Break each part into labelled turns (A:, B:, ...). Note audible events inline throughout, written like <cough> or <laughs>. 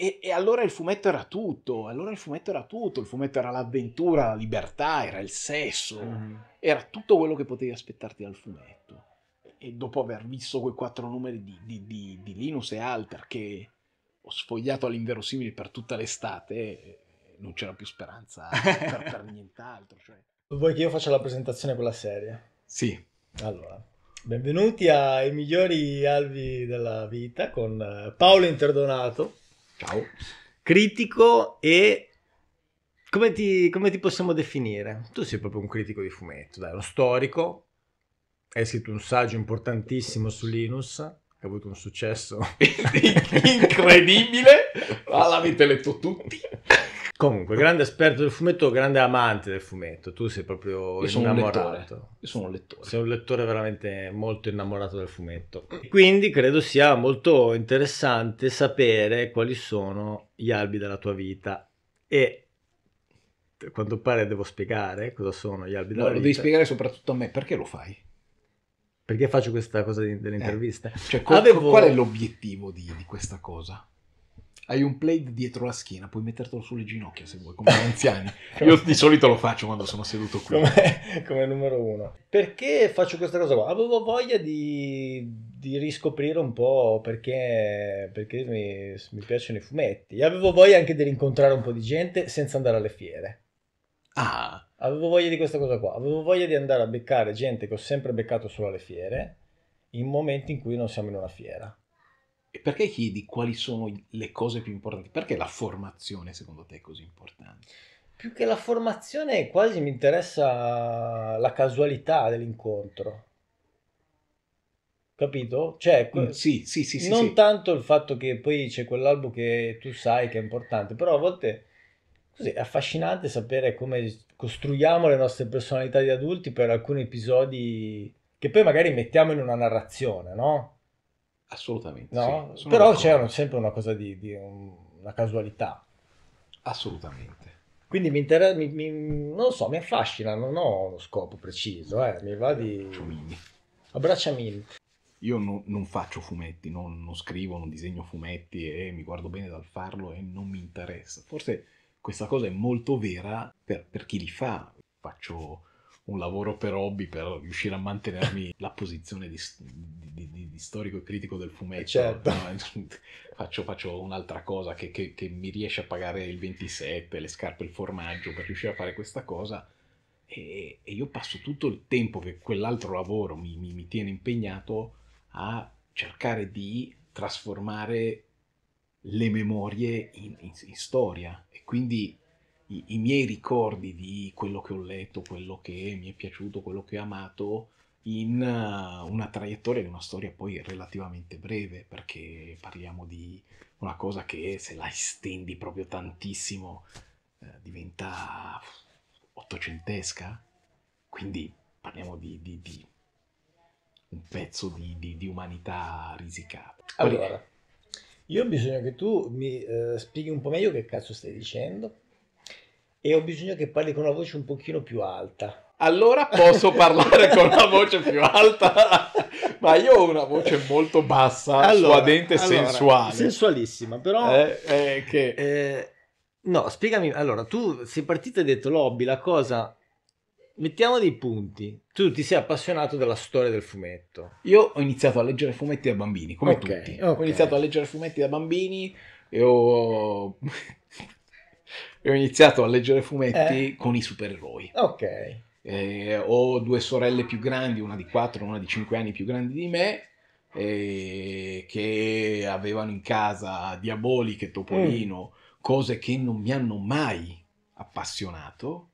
A: E, e, allora il fumetto era tutto, allora il fumetto era tutto, il fumetto era l'avventura, la libertà, era il sesso, mm. era tutto quello che potevi aspettarti dal fumetto. E dopo aver visto quei quattro numeri di, di, di, di Linus e Alter che ho sfogliato all'inverosimile per tutta l'estate, eh, non c'era più speranza <laughs> per, per
B: nient'altro. Cioè. Vuoi che io faccia la presentazione con la serie? Sì. Allora, benvenuti ai migliori alvi della vita con eh, Paolo Interdonato Ciao. Critico e come ti, come ti, possiamo definire? Tu sei proprio un critico di fumetto, dai, uno storico, hai scritto un saggio importantissimo su Linus, che ha avuto un successo <laughs> incredibile, Ma <laughs> ah, l'avete letto tutti. Comunque, ecco. grande esperto del fumetto, grande amante del fumetto. Tu sei proprio Io innamorato. Io sono un lettore. Sei un lettore veramente molto innamorato del fumetto. Quindi credo sia molto interessante sapere quali sono gli albi della tua vita. E a quanto pare devo spiegare cosa sono gli albi della tua vita. Lo devi spiegare
A: soprattutto a me perché lo fai.
B: Perché faccio questa cosa dell'intervista? Eh, cioè, co- Avevo... qual è l'obiettivo di, di questa
A: cosa? Hai un plaid dietro la schiena, puoi mettertelo sulle ginocchia se vuoi, come gli
B: anziani. <laughs> Io di solito lo faccio quando sono seduto qui. Come, come numero uno. Perché faccio questa cosa qua? Avevo voglia di, di riscoprire un po' perché, perché mi, mi piacciono i fumetti. E Avevo voglia anche di rincontrare un po' di gente senza andare alle fiere. Ah. Avevo voglia di questa cosa qua, avevo voglia di andare a beccare gente che ho sempre beccato solo alle fiere, in momenti in cui non siamo in una fiera
A: perché chiedi quali sono le cose più importanti? Perché la formazione secondo te è così importante?
B: Più che la formazione quasi mi interessa la casualità dell'incontro. Capito? Cioè, mm, sì, sì, sì, non sì, tanto il fatto che poi c'è quell'albo che tu sai che è importante, però a volte così, è affascinante sapere come costruiamo le nostre personalità di adulti per alcuni episodi che poi magari mettiamo in una narrazione, no? Assolutamente. No? Sì, Però c'è sempre una cosa di, di un, una casualità. Assolutamente. Quindi mi interessa, mi, mi, non so, mi affascina, non ho uno scopo preciso, eh. mi va di... Ciumini. Abbracciamini.
A: Io no, non faccio fumetti, non, non, scrivo, non disegno fumetti e mi guardo bene dal farlo e non mi interessa. Forse questa cosa è molto vera per, per chi li fa. Faccio un lavoro per hobby per riuscire a mantenermi <laughs> la posizione di, di, di, di storico e critico del fumetto. Eh, certo. No? <laughs> Faccio, faccio, un'altra cosa che, che, che, mi riesce a pagare il 27, le scarpe, il formaggio per riuscire a fare questa cosa. E, e io passo tutto il tempo che quell'altro lavoro mi, mi, mi tiene impegnato a cercare di trasformare le memorie in, in, in storia e quindi i, i, miei ricordi di quello che ho letto, quello che mi è piaciuto, quello che ho amato in eh, una traiettoria di una storia poi relativamente breve, perché parliamo di una cosa che se la estendi proprio tantissimo eh, diventa ottocentesca, quindi parliamo di, di, di un pezzo di, di umanità risicata. Allora,
B: io ho bisogno che tu mi eh, spieghi un po' meglio che cazzo stai dicendo e ho bisogno che parli con una voce un pochino più alta. Allora posso parlare <laughs> con una voce
A: più alta,
B: ma io ho una voce molto bassa, allora, suadente allora, sensuale. Sensualissima, però... Eh, eh, che... eh, no, spiegami, allora, tu sei partito e hai detto, Lobby, la cosa... Mettiamo dei punti. Tu ti sei appassionato della storia del fumetto. Io
A: ho iniziato a leggere fumetti da bambini, come okay, tutti. Okay. Ho iniziato
B: a leggere fumetti da bambini e
A: ho e ho iniziato a leggere fumetti eh. con i supereroi. Ok. Eh, ho due sorelle più grandi, una di 4 e una di 5 anni più grandi di me, eh, che avevano in casa Diaboliche, e Topolino, mm. cose che non mi hanno mai appassionato.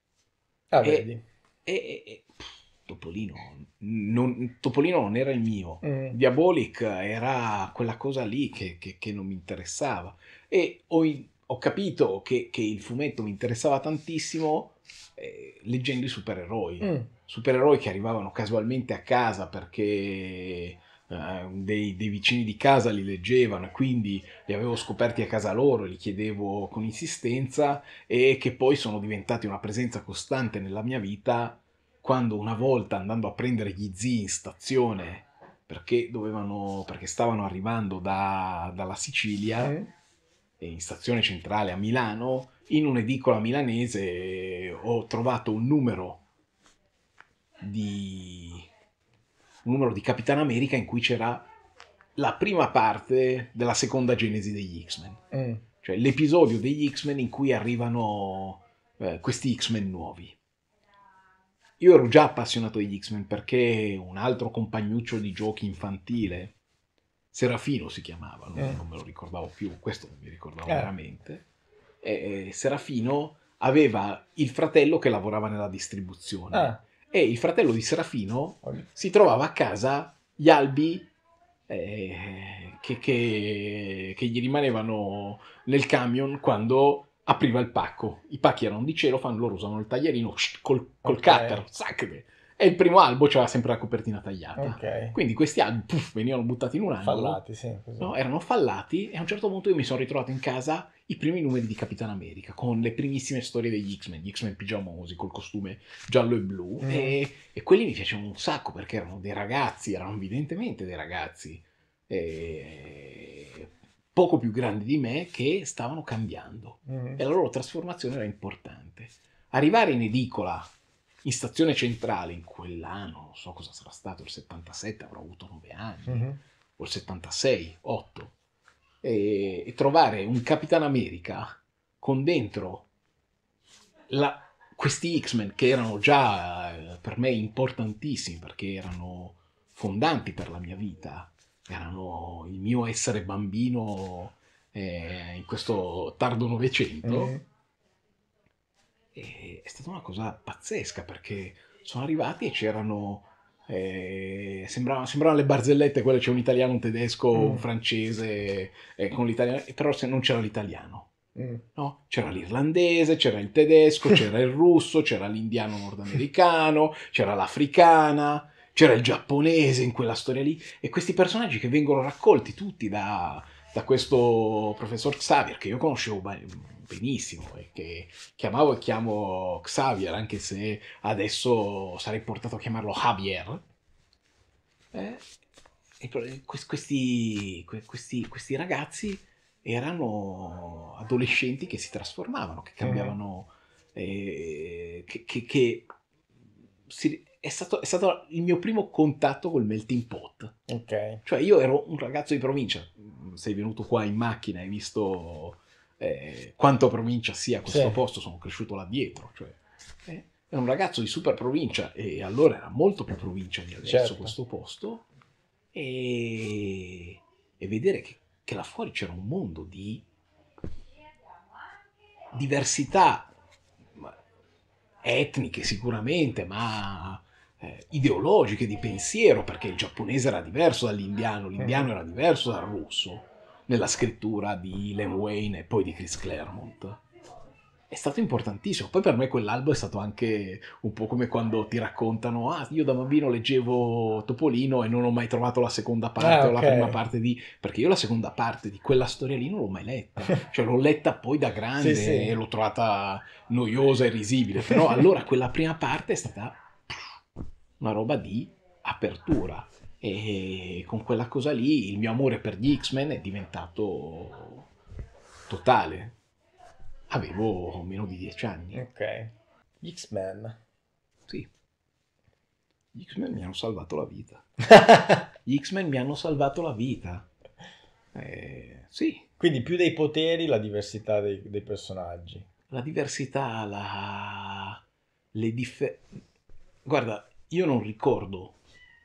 A: Ah, e, vedi. E, e, pff, Topolino, non, Topolino non era il mio, mm. Diabolic era quella cosa lì che, che, che non mi interessava e ho in, ho capito che, che il fumetto mi interessava tantissimo eh, leggendo i supereroi. Mm. Supereroi che arrivavano casualmente a casa perché... Uh, dei, dei, vicini di casa li leggevano, e quindi li avevo scoperti a casa loro, li chiedevo con insistenza e che poi sono diventati una presenza costante nella mia vita quando una volta andando a prendere gli zii in stazione perché, dovevano, perché stavano arrivando da, dalla Sicilia. Eh eh, in stazione centrale a Milano, in un'edicola milanese ho trovato un numero di, un numero di Capitan America in cui c'era la prima parte della seconda genesi degli X-Men. Mm. Cioè l'episodio degli X-Men in cui arrivano eh, questi X-Men nuovi. Io ero già appassionato degli X-Men perché un altro compagnuccio di giochi infantile Serafino si chiamava, non, eh. non, me lo ricordavo più, questo non mi ricordavo eh. veramente. E, Serafino aveva il fratello che lavorava nella distribuzione ah. e il fratello di Serafino okay. si trovava a casa gli albi eh, che, che, che, gli rimanevano nel camion quando apriva il pacco. I pacchi erano di cielo, fan, loro usavano il taglierino col, col okay. cutter, sacre, e il primo albo c'era sempre la copertina tagliata. Okay. Quindi questi albi puff, venivano buttati in un angolo. Fallati,
B: sì. No?
A: erano fallati e a un certo punto io mi sono ritrovato in casa i primi numeri di Capitan America con le primissime storie degli X-Men, gli X-Men pigiamosi col costume giallo e blu. Mm. E, e, quelli mi piacevano un sacco perché erano dei ragazzi, erano evidentemente dei ragazzi. E... poco più grandi di me che stavano cambiando mm. e la loro trasformazione era importante arrivare in edicola in stazione centrale in quell'anno, non so cosa sarà stato, il 77, avrò avuto 9 anni, uh-huh. o il 76, 8, e, e trovare un Capitan America con dentro la, questi X-Men che erano già eh, per me importantissimi perché erano fondanti per la mia vita, erano il mio essere bambino eh, in questo tardo novecento. Uh-huh e è stata una cosa pazzesca perché sono arrivati e c'erano... Eh, sembrava, sembravano le barzellette quelle c'è un italiano, un tedesco, mm. un francese eh, con l'italiano, però se non c'era l'italiano mm. no? c'era l'irlandese, c'era il tedesco, <laughs> c'era il russo, c'era l'indiano nordamericano, c'era l'africana c'era il giapponese in quella storia lì e questi personaggi che vengono raccolti tutti da, da questo professor Xavier che io conoscevo benissimo e che, che e chiamo Xavier, anche se adesso sarei portato a chiamarlo Javier. Eh, questi, questi, questi, ragazzi erano adolescenti che si trasformavano, che cambiavano, mm. eh, che, che, che si, è, stato, è, stato, il mio primo contatto col melting pot. Okay. Cioè io ero un ragazzo di provincia, sei venuto qua in macchina, hai visto eh, quanto provincia sia questo sì. posto, sono cresciuto là dietro, cioè, eh, è un ragazzo di super provincia e allora era molto più provincia di adesso certo. questo posto e, e vedere che, che, là fuori c'era un mondo di diversità etniche sicuramente, ma eh, ideologiche, di pensiero, perché il giapponese era diverso dall'indiano, l'indiano eh. era diverso dal russo nella scrittura di Len Wayne e poi di Chris Claremont. È stato importantissimo. Poi per me quell'albo è stato anche un po' come quando ti raccontano: Ah, io da bambino leggevo Topolino e non ho mai trovato la seconda ah, parte ah, o la prima parte di. Perché io la seconda parte di quella storia lì non l'ho mai letta. <laughs> cioè, l'ho letta poi da grande sì, sì. e l'ho trovata noiosa e risibile. Però allora quella prima parte è stata una roba di apertura e con quella cosa lì il mio amore per gli X-Men è diventato totale. Avevo meno di dieci anni.
B: Ok. Gli X-Men. Sì.
A: Gli X-Men mi hanno salvato la vita. <laughs> gli X-Men mi hanno salvato la vita. Eh, sì. Quindi più dei poteri la
B: diversità dei, dei personaggi.
A: La diversità, la... le differenze... Guarda, io non ricordo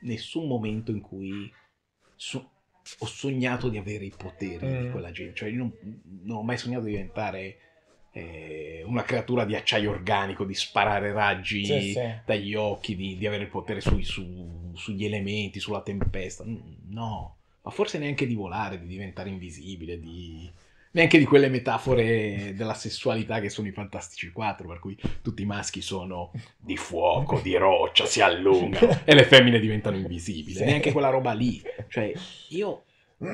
A: nessun momento in cui so- ho sognato di avere i poteri mm. di quella gente, cioè non, non, ho mai sognato di diventare eh, una creatura di acciaio organico, di sparare raggi sì, dagli occhi, di, di, avere il potere sui, su, sugli elementi, sulla tempesta, no, ma forse neanche di volare, di diventare invisibile, di neanche di quelle metafore della sessualità che sono i Fantastici 4, per cui tutti i maschi sono di fuoco, di roccia, si allungano e le femmine diventano invisibili, sì. neanche quella roba lì. Cioè, io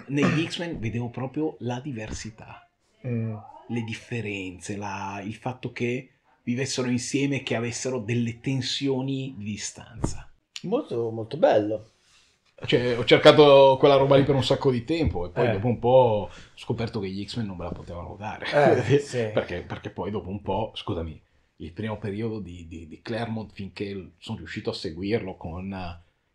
A: negli X-Men vedevo proprio la diversità, mm. le differenze, la... il fatto che vivessero insieme e che avessero delle tensioni di distanza.
B: Molto, molto bello. Cioè, ho
A: cercato quella roba lì per un sacco di tempo e poi eh. dopo un po' ho scoperto che gli X-Men non me la potevano dare. Eh, <laughs> sì. perché, perché, poi dopo un po', scusami, il primo periodo di, di, di Claremont finché sono riuscito a seguirlo con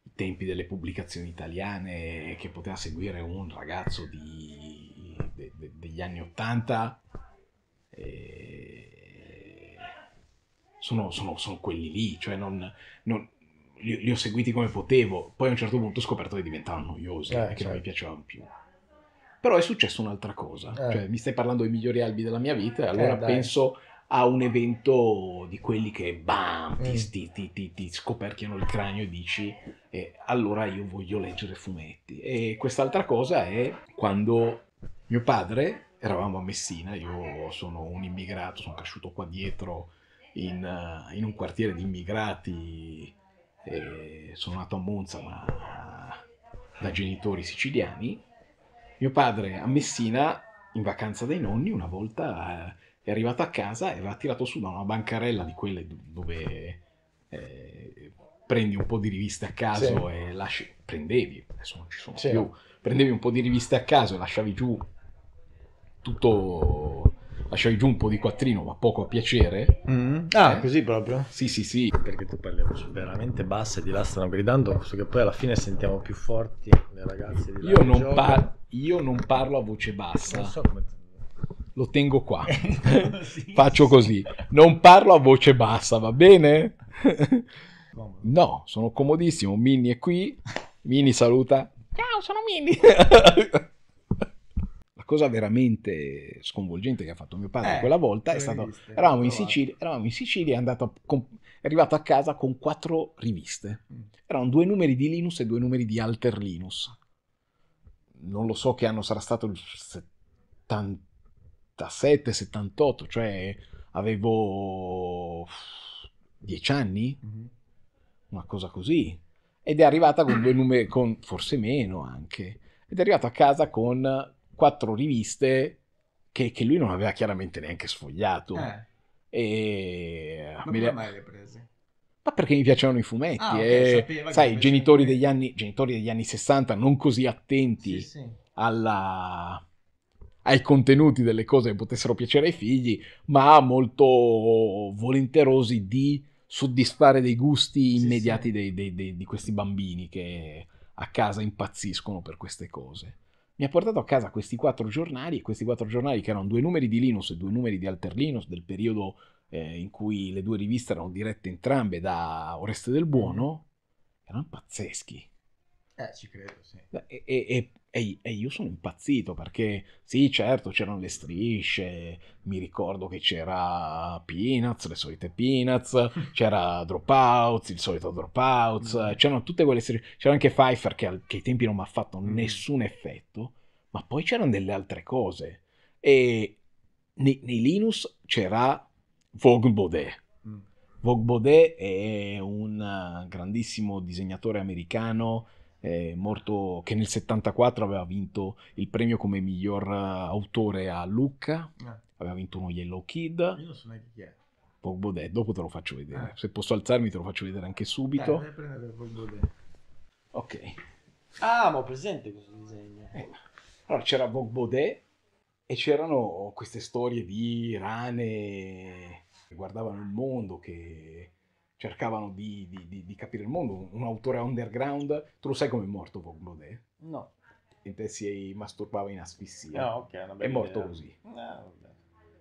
A: i tempi delle pubblicazioni italiane che poteva seguire un ragazzo di, de, de, degli anni Ottanta. Sono, sono, sono, quelli lì, cioè non, non li, li, ho seguiti come potevo, poi a un certo punto ho scoperto che diventavano noiosi, eh, che certo. non mi certo. piacevano più. Però è successa un'altra cosa, eh. cioè mi stai parlando dei migliori albi della mia vita e eh, allora eh, penso a un evento di quelli che bam, ti, mm. ti, ti, ti scoperchiano il cranio e dici eh, allora io voglio leggere fumetti. E quest'altra cosa è quando mio padre, eravamo a Messina, io sono un immigrato, sono cresciuto qua dietro in, eh, in un quartiere di immigrati eh, sono nato a Monza ma da genitori siciliani. Mio padre a Messina, in vacanza dai nonni, una volta eh, è arrivato a casa e aveva tirato su da una bancarella di quelle dove eh, prendi un po' di riviste a caso sì. e lasci... Prendevi, adesso non ci sono sì. più, prendevi un po' di riviste a caso e lasciavi giù tutto
B: lasciai giù un po' di quattrino, ma poco a piacere. Mm. Ah, eh? così proprio? Sì, sì, sì. Perché tu parli veramente e di là stanno gridando, so che poi alla fine sentiamo più forti le ragazze di là. Io, non, par-
A: io non, parlo a voce bassa. Non so come... <laughs> Lo tengo qua. <laughs> sì, Faccio sì. così. Non parlo a voce bassa, va bene? <laughs> no, sono comodissimo. Mini è qui. Mini saluta. Ciao, sono Mini cosa veramente sconvolgente che ha fatto mio padre eh, quella volta è stato, riviste, eravamo, in eh. Sicilia, eravamo in, Sicilia, è, andato, è arrivato a casa con quattro riviste. Mm. Erano due numeri di Linus e due numeri di Alter Linus. Non lo so che anno sarà stato il 77, 78, cioè avevo 10 anni, mm-hmm. una cosa così. Ed è arrivata con due numeri, con, forse meno anche, ed è arrivato a casa con quattro riviste che, che, lui non aveva chiaramente neanche sfogliato. Eh. E... Ma come le... mai le prese? Ma perché mi piacevano i fumetti. Ah, eh. e... sai, genitori degli, anni, genitori degli anni 60 non così attenti sì, sì. Alla... ai contenuti delle cose che potessero piacere ai figli, ma molto volenterosi di soddisfare dei gusti immediati sì, dei, dei, dei, di questi bambini che a casa impazziscono per queste cose mi ha portato a casa questi quattro giornali, e questi quattro giornali che erano due numeri di Linus e due numeri di Alter Linus del periodo eh, in cui le due riviste erano dirette entrambe da Oreste del Buono, mm. erano pazzeschi.
B: Eh, ci credo, sì.
A: E, e, e, e, io sono impazzito perché, sì, certo, c'erano le strisce, mi ricordo che c'era Peanuts, le solite Peanuts, <laughs> c'era Dropouts, il solito Dropouts, mm. c'erano tutte quelle strisce, c'era anche Pfeiffer che, al, che ai tempi non mi ha fatto mm. nessun effetto, ma poi c'erano delle altre cose. E nei, nei Linus c'era Vogue Baudet. Vogue Baudet è un grandissimo disegnatore americano eh, morto, che nel 74 aveva vinto il premio come miglior eh, autore a Lucca, eh. aveva vinto uno Yellow Kid. Io
B: non so neanche chi è.
A: Pogbodè, dopo te lo faccio vedere. Eh. Se posso alzarmi te lo faccio vedere anche subito. Dai,
B: prendere Pogbodè. Ok. Ah, ma ho
A: presente questo disegno. Eh, allora c'era Pogbodè e c'erano queste storie di rane che guardavano il mondo, che cercavano di, di, di, capire il mondo, un autore underground. Tu lo sai come è morto Von Blodet? No. In te si masturbava in asfissia. No, ah, ok, È morto idea. così.
B: No, eh,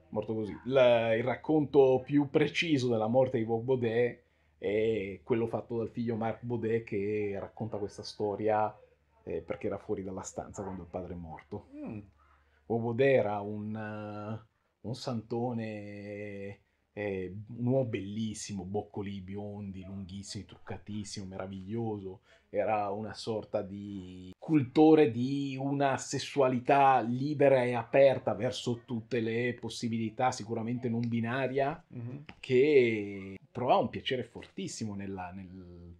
A: morto così. La, il racconto più preciso della morte di Von Blodet è quello fatto dal figlio Marc Baudet che racconta questa storia eh, perché era fuori dalla stanza quando il padre è morto. Mm. Von Baudet era un, uh, un santone eh, un uomo bellissimo, boccoli biondi, lunghissimi, truccatissimo, meraviglioso, era una sorta di cultore di una sessualità libera e aperta verso tutte le possibilità, sicuramente non binaria, mm-hmm. che provava un piacere fortissimo nella, nel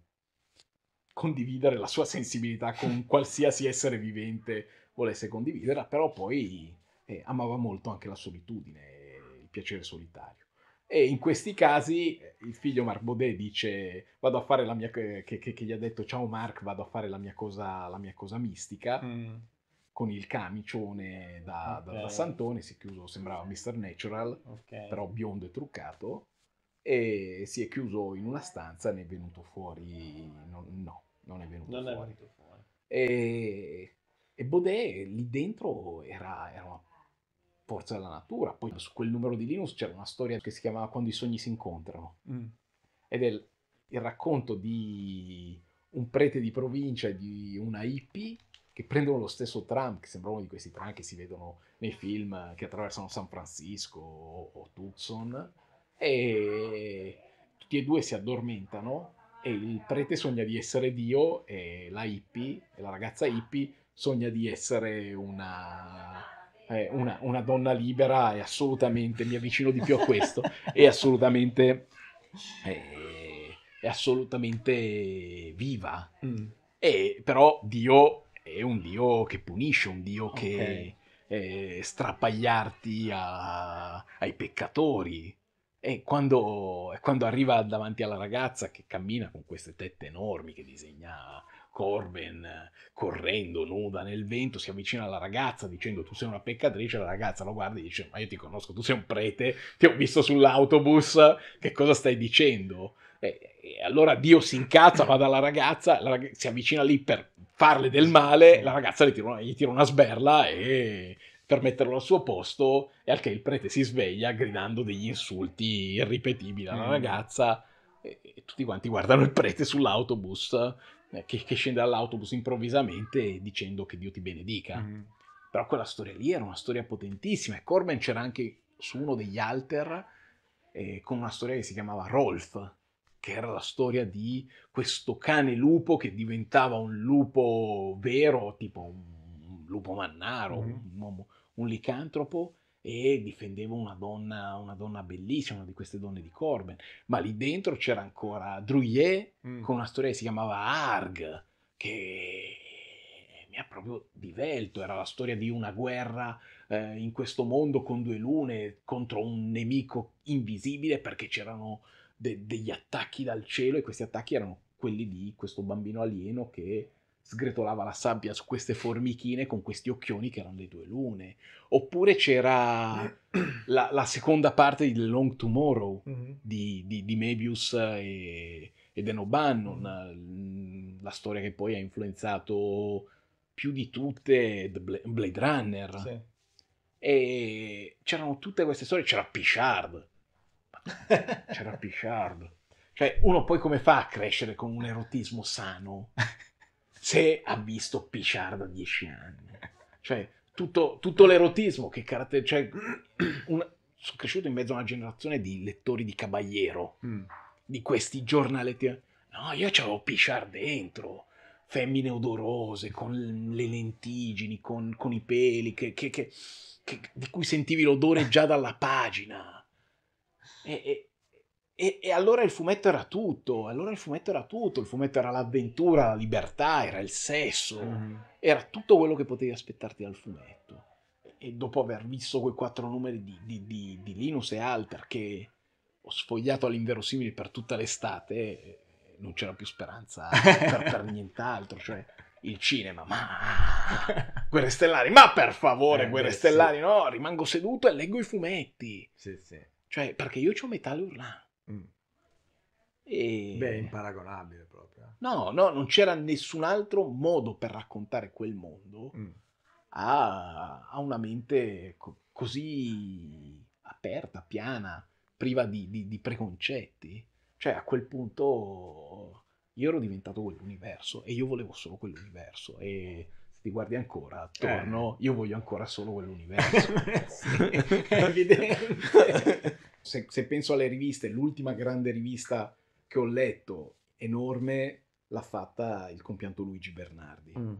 A: condividere la sua sensibilità con <laughs> qualsiasi essere vivente volesse condividerla, però poi eh, amava molto anche la solitudine, il piacere solitario. E in questi casi eh, il figlio Mark Baudet dice vado a fare la mia... che, che, che gli ha detto ciao Mark, vado a fare la mia cosa, la mia cosa mistica. Mm. Con il camicione da, okay. da, da Santone, si è chiuso, sembrava Mr. Natural, okay. però biondo e truccato, e si è chiuso in una stanza, ne è venuto fuori... No, no non è venuto non
B: fuori. È venuto fuori.
A: E, e Baudet lì dentro era, era una forza della natura. Poi su quel numero di Linus c'era una storia che si chiamava Quando i sogni si incontrano. Mm. Ed è il, racconto di un prete di provincia e di una hippie che prendono lo stesso tram, che sembra uno di questi tram che si vedono nei film che attraversano San Francisco o, o Tucson, e tutti e due si addormentano e il prete sogna di essere Dio e la hippie, e la ragazza hippie, sogna di essere una eh, una, una, donna libera è assolutamente, mi avvicino di più a questo, <laughs> è assolutamente, eh, è assolutamente viva. Mm. E, però Dio è un Dio che punisce, un Dio okay. che eh, strappagliarti a, ai peccatori. E quando, quando, arriva davanti alla ragazza che cammina con queste tette enormi, che disegna Corbin, correndo nuda nel vento, si avvicina alla ragazza dicendo tu sei una peccatrice, la ragazza lo guarda e dice ma io ti conosco, tu sei un prete, ti ho visto sull'autobus, che cosa stai dicendo? E allora Dio si incazza, va dalla ragazza, rag- si avvicina lì per farle del male, la ragazza gli tira una, gli tira una sberla e per metterlo al suo posto, e al che il prete si sveglia gridando degli insulti irripetibili alla mm. ragazza, e, e tutti quanti guardano il prete sull'autobus eh, che, che, scende dall'autobus improvvisamente dicendo che Dio ti benedica. Mm. Però quella storia lì era una storia potentissima e Corben c'era anche su uno degli alter eh, con una storia che si chiamava Rolf, che era la storia di questo cane lupo che diventava un lupo vero, tipo un, lupo mannaro, mm. un, un, un licantropo, e difendevo una donna, una donna bellissima, una di queste donne di Corbyn, ma lì dentro c'era ancora Drouillet mm. con una storia che si chiamava Arg, che mi ha proprio divelto, era la storia di una guerra eh, in questo mondo con due lune contro un nemico invisibile perché c'erano de- degli attacchi dal cielo e questi attacchi erano quelli di questo bambino alieno che sgretolava la sabbia su queste formichine con questi occhioni che erano le due lune. Oppure c'era <clears throat> la, la seconda parte di The Long Tomorrow mm-hmm. di, di, di Mebius e, e Dan O'Bannon, mm-hmm. Mm, la storia che poi ha influenzato più di tutte Blade Runner. Sì. E c'erano tutte queste storie, c'era Pichard. C'era <laughs> Pichard. Cioè, uno poi come fa a crescere con un erotismo sano? <laughs> se ha visto Pichard da dieci anni. Cioè, tutto, tutto l'erotismo che caratterizza... Cioè, <clears throat> una... sono cresciuto in mezzo a una generazione di lettori di Caballero, mm. di questi giornaletti. No, io c'avevo Pichard dentro, femmine odorose, con le lentigini, con, con i peli, che, che, che, di cui sentivi l'odore già dalla pagina. E, e, e, e, allora il fumetto era tutto, allora il fumetto era tutto, il fumetto era l'avventura, la libertà, era il sesso, mm. era tutto quello che potevi aspettarti dal fumetto. E dopo aver visto quei quattro numeri di, di, di, di Linus e Alter che ho sfogliato all'inverosimile per tutta l'estate, non c'era più speranza per, per nient'altro, cioè il cinema, ma <laughs> Guerre Stellari, ma per favore, eh, Guerre Stellari, no, rimango seduto e leggo i fumetti. Sì, sì. Cioè, perché io ho metà urlante. Mm. E... Beh, imparagonabile proprio. Eh. No, no, non c'era nessun altro modo per raccontare quel mondo mm. a, a, una mente co- così aperta, piana, priva di, di, di, preconcetti. Cioè, a quel punto io ero diventato quell'universo e io volevo solo quell'universo. E se ti guardi ancora attorno, eh. io voglio ancora solo quell'universo. <laughs> sì, è evidente. <laughs> Se, se penso alle riviste, l'ultima grande rivista che ho letto, enorme, l'ha fatta il compianto Luigi Bernardi. Mm.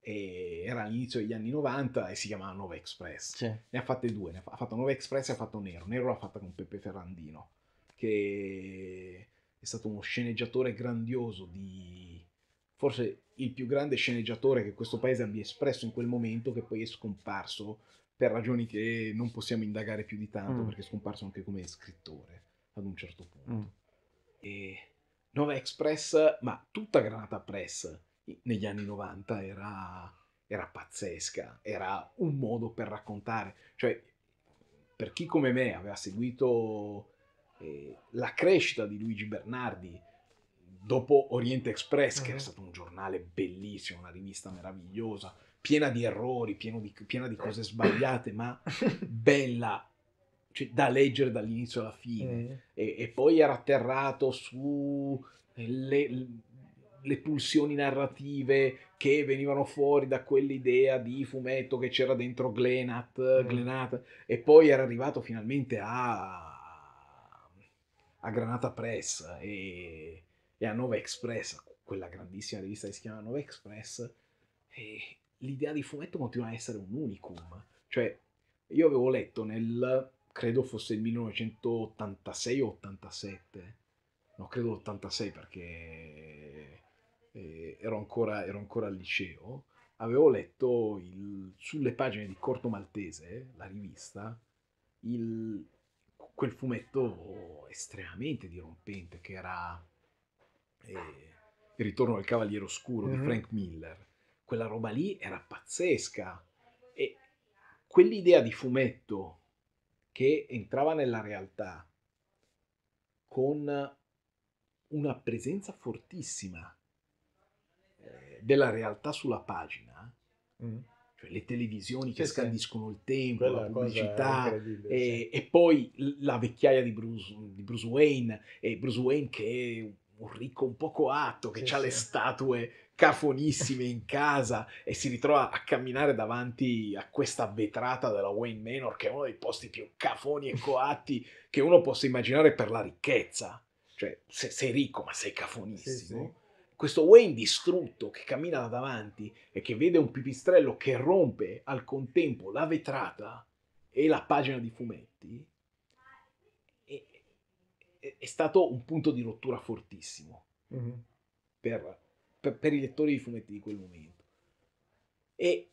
A: era all'inizio degli anni 90 e si chiamava Nova Express. C'è. Ne ha fatte due, ne ha fatta Nova Express e ha fatto Nero. Nero l'ha fatta con Peppe Ferrandino, che è stato uno sceneggiatore grandioso di... forse il più grande sceneggiatore che questo paese abbia espresso in quel momento, che poi è scomparso per ragioni che non possiamo indagare più di tanto, mm. perché è scomparso anche come scrittore ad un certo punto. Mm. E Nova Express, ma tutta Granata Press negli anni 90 era, era pazzesca, era un modo per raccontare. Cioè, per chi come me aveva seguito eh, la crescita di Luigi Bernardi dopo Oriente Express, mm. che era mm-hmm. stato un giornale bellissimo, una rivista meravigliosa, piena di errori, di, piena di cose sbagliate, ma <laughs> bella, cioè, da leggere dall'inizio alla fine. E, e poi era atterrato sulle eh, le pulsioni narrative che venivano fuori da quell'idea di fumetto che c'era dentro Glenat, mm. Glenat e poi era arrivato finalmente a, a Granata Press e, e, a Nova Express, quella grandissima rivista che si chiama Nova Express, l'idea di fumetto continua a essere un unicum. Cioè, io avevo letto nel, credo fosse il 1986 o 87, no, credo l'86 perché eh, ero, ancora, ero, ancora, al liceo, avevo letto il, sulle pagine di Corto Maltese, la rivista, il, quel fumetto estremamente dirompente che era eh, Il ritorno del Cavaliere Oscuro mm-hmm. di mhm. Frank Miller quella roba lì era pazzesca. E quell'idea di fumetto che entrava nella realtà con una presenza fortissima eh, della realtà sulla pagina, mm. cioè le televisioni che sì, scandiscono il tempo, Quella la pubblicità, e, sì. e, poi la vecchiaia di Bruce, di Bruce, Wayne, e Bruce Wayne che è un ricco un po' coatto, che sì, ha le statue cafonissime in casa e si ritrova a camminare davanti a questa vetrata della Wayne Manor, che è uno dei posti più cafoni e coatti che uno possa immaginare per la ricchezza. Cioè, se, sei ricco, ma sei cafonissimo. Sì, sì. Questo Wayne distrutto che cammina da davanti e che vede un pipistrello che rompe al contempo la vetrata e la pagina di fumetti, è, è, stato un punto di rottura fortissimo. Mm-hmm. Per per, per i lettori di fumetti di quel momento. E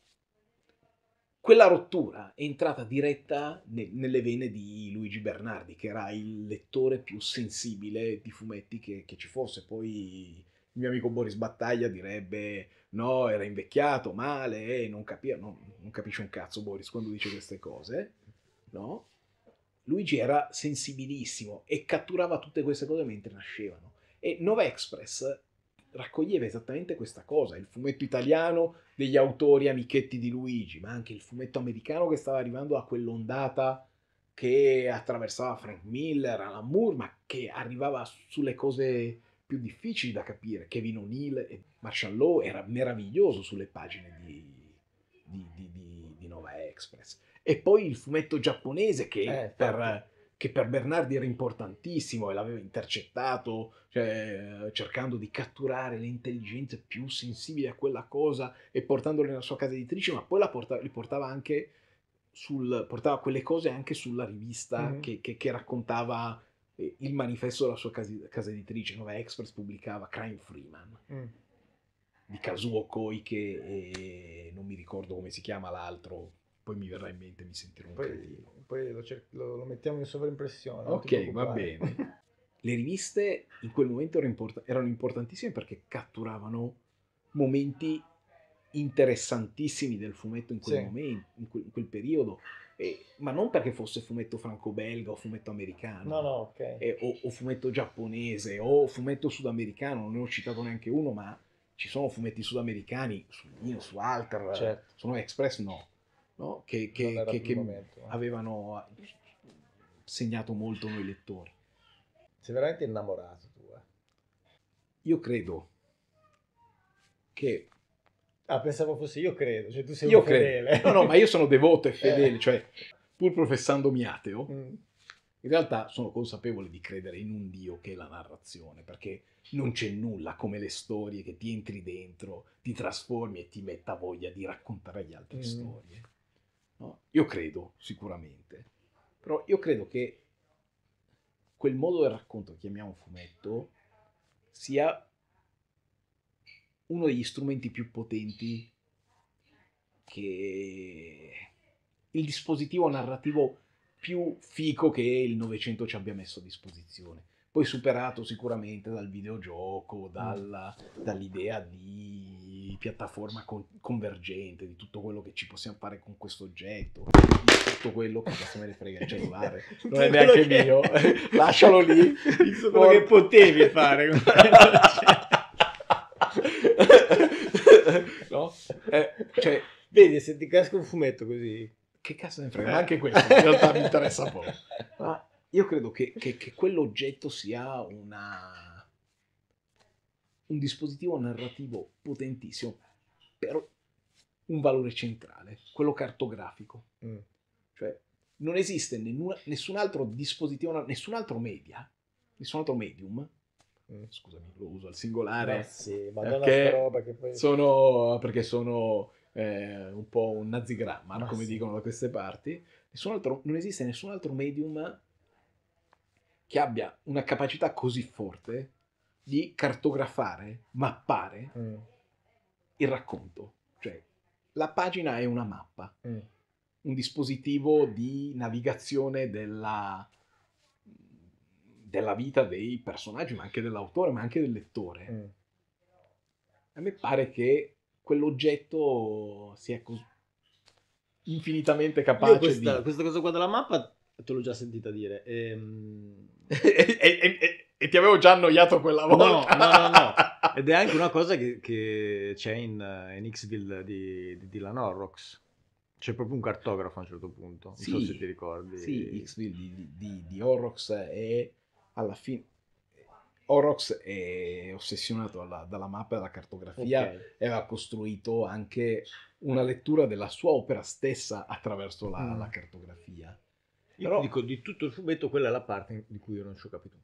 A: quella rottura è entrata diretta ne, nelle vene di Luigi Bernardi, che era il lettore più sensibile di fumetti che, che ci fosse. Poi il mio amico Boris Battaglia direbbe no, era invecchiato, male, eh, non, capiva, no, non capisce un cazzo Boris quando dice queste cose, no? Luigi era sensibilissimo e catturava tutte queste cose mentre nascevano. E Nova Express raccoglieva esattamente questa cosa, il fumetto italiano degli autori amichetti di Luigi, ma anche il fumetto americano che stava arrivando a quell'ondata che attraversava Frank Miller, Alan Moore, ma che arrivava sulle cose più difficili da capire. Kevin O'Neill e Marshall Law era meraviglioso sulle pagine di, di, di, di Nova Express. E poi il fumetto giapponese che eh, per che per Bernardi era importantissimo e l'aveva intercettato, cioè, cercando di catturare le intelligenze più sensibili a quella cosa e portandole nella sua casa editrice, ma poi portava, le portava anche sul, portava quelle cose anche sulla rivista mm-hmm. che, che, che, raccontava eh, il manifesto della sua casa, casa editrice, Nova Express pubblicava Crime Freeman. Mm di Kazuo Koike e non mi ricordo come si chiama l'altro poi mi verrà in mente, mi sentirò un po'. Poi,
B: poi lo, cer- lo, lo, mettiamo in sovraimpressione. Ok, va bene.
A: Le riviste in quel momento erano, import- erano importantissime perché catturavano momenti interessantissimi del fumetto in quel sì. momento, in quel, in quel periodo. Eh, ma non perché fosse fumetto franco-belga o fumetto americano, no, no, okay. eh, o, o, fumetto giapponese o fumetto sudamericano, non ne ho citato neanche uno, ma ci sono fumetti sudamericani su Nino, su Alter, certo. sono Express, no no? che, che, che, che momento, eh. avevano eh, segnato molto noi lettori.
B: Sei veramente innamorato tu, eh?
A: Io credo
B: che... Ah, pensavo fosse io credo, cioè tu sei io fedele. Credo. No, no, ma io sono devoto e <laughs> eh. fedele, eh. cioè
A: pur professandomi ateo, mm. in realtà sono consapevole di credere in un Dio che è la narrazione, perché non c'è nulla come le storie che ti entri dentro, ti trasformi e ti metta voglia di raccontare agli altri mm. storie. No? Io credo, sicuramente, però io credo che quel modo del racconto che chiamiamo fumetto sia uno degli strumenti più potenti che il dispositivo narrativo più fico che il Novecento ci abbia messo a disposizione. Poi superato sicuramente dal videogioco, dalla, dall'idea di di piattaforma con, convergente, di tutto quello che ci possiamo fare con questo oggetto, di tutto quello che cazzo me ne frega il cellulare,
B: <laughs> non è neanche che... mio, <laughs> lascialo lì. Tutto quello che potevi fare. <laughs> no? Eh, cioè... Vedi, se ti casca un fumetto così... Che cazzo ne frega? Eh. Anche questo, in realtà mi interessa poco.
A: Ma io credo che, che, che quell'oggetto sia una un dispositivo narrativo potentissimo, però un valore centrale, quello cartografico. Mm. Cioè, non esiste nessun altro dispositivo, nessun altro media, nessun altro medium. Mm. Scusami, lo uso al singolare. Ma eh sì, ma perché roba che poi... sono, perché sono eh, un po' un nazigramma, ma ah, come sì. dicono da queste parti. Altro, non esiste nessun altro medium che abbia una capacità così forte di cartografare, mappare mm. il racconto. Cioè, la pagina è una mappa, mm. un dispositivo di navigazione della, della, vita dei personaggi, ma anche dell'autore, ma anche del lettore. Mm. A me pare che quell'oggetto sia cos- infinitamente capace questa, di...
B: Questa cosa qua della mappa te l'ho già sentita dire. Ehm... <laughs> e ti avevo già annoiato quella volta. No, no, no, <laughs> no. Ed è anche una cosa che, che c'è in, eh, in Xville di, di Dylan Horrocks. C'è proprio un cartografo a un certo punto, non so se ti ricordi. Sì, Xville di, di,
A: di Horrocks è alla fine... Horrocks è ossessionato alla, dalla mappa e dalla cartografia okay. e aveva costruito anche una lettura della sua opera stessa attraverso la, mm. la
B: cartografia. Io Però, dico, di tutto il fumetto quella è la parte di cui io non ci ho capito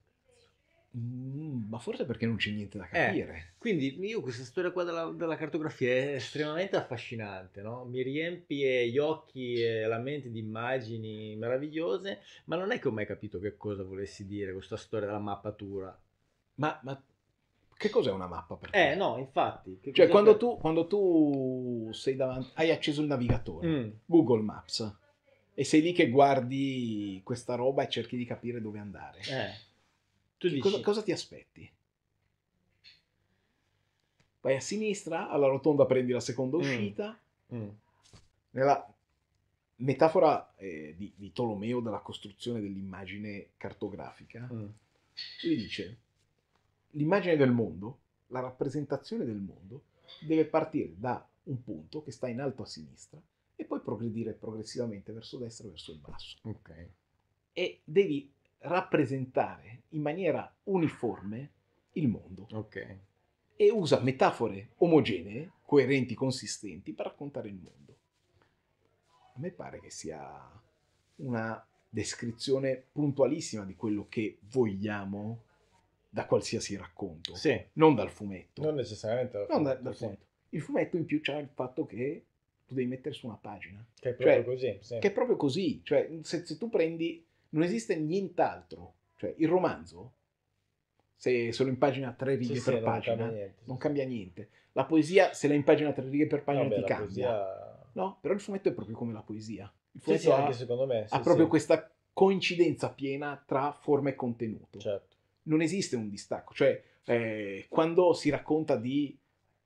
A: Mm, ma forse perché non c'è niente da eh, capire.
B: Eh, quindi io questa storia qua della, della cartografia è estremamente affascinante, no? mi riempie gli occhi e la mente di immagini meravigliose, ma non è che ho mai capito che cosa volessi dire questa storia della mappatura. Ma, ma che cos'è una mappa per te? Eh no, infatti. Cioè quando, per... tu, quando
A: tu, sei davanti, hai acceso il navigatore, mm. Google Maps, e sei lì che guardi questa roba e cerchi di capire dove andare. Eh tu dici... Cosa, cosa, ti aspetti? Vai a sinistra, alla rotonda prendi la seconda mm. uscita. Mm. Mm. Nella metafora eh, di, di, Tolomeo della costruzione dell'immagine cartografica, mm. lui dice l'immagine del mondo, la rappresentazione del mondo, deve partire da un punto che sta in alto a sinistra e poi progredire progressivamente verso destra e verso il basso. Okay. E devi rappresentare in maniera uniforme il mondo. Okay. E usa metafore omogenee, coerenti, consistenti per raccontare il mondo. A me pare che sia una descrizione puntualissima di quello che vogliamo da qualsiasi racconto, sì. non dal fumetto. Non necessariamente dal non fumetto. Da, dal sì. Il fumetto in più c'è il fatto che tu devi mettere su una pagina. Che è cioè, proprio cioè, così. Sì. Che è proprio così. Cioè, se, se tu prendi non esiste nient'altro. Cioè, il romanzo, se solo in pagina tre righe sì, per sì, pagina, non cambia, niente, non cambia niente. La poesia, se la impagina tre righe per pagina, Vabbè, ti cambia. Poesia... No, però il fumetto è proprio come la poesia. Il fumetto sì, ha, anche secondo
B: me, ha proprio
A: questa coincidenza piena tra forma e contenuto. Certo. Non esiste un distacco. Cioè, eh, quando si racconta di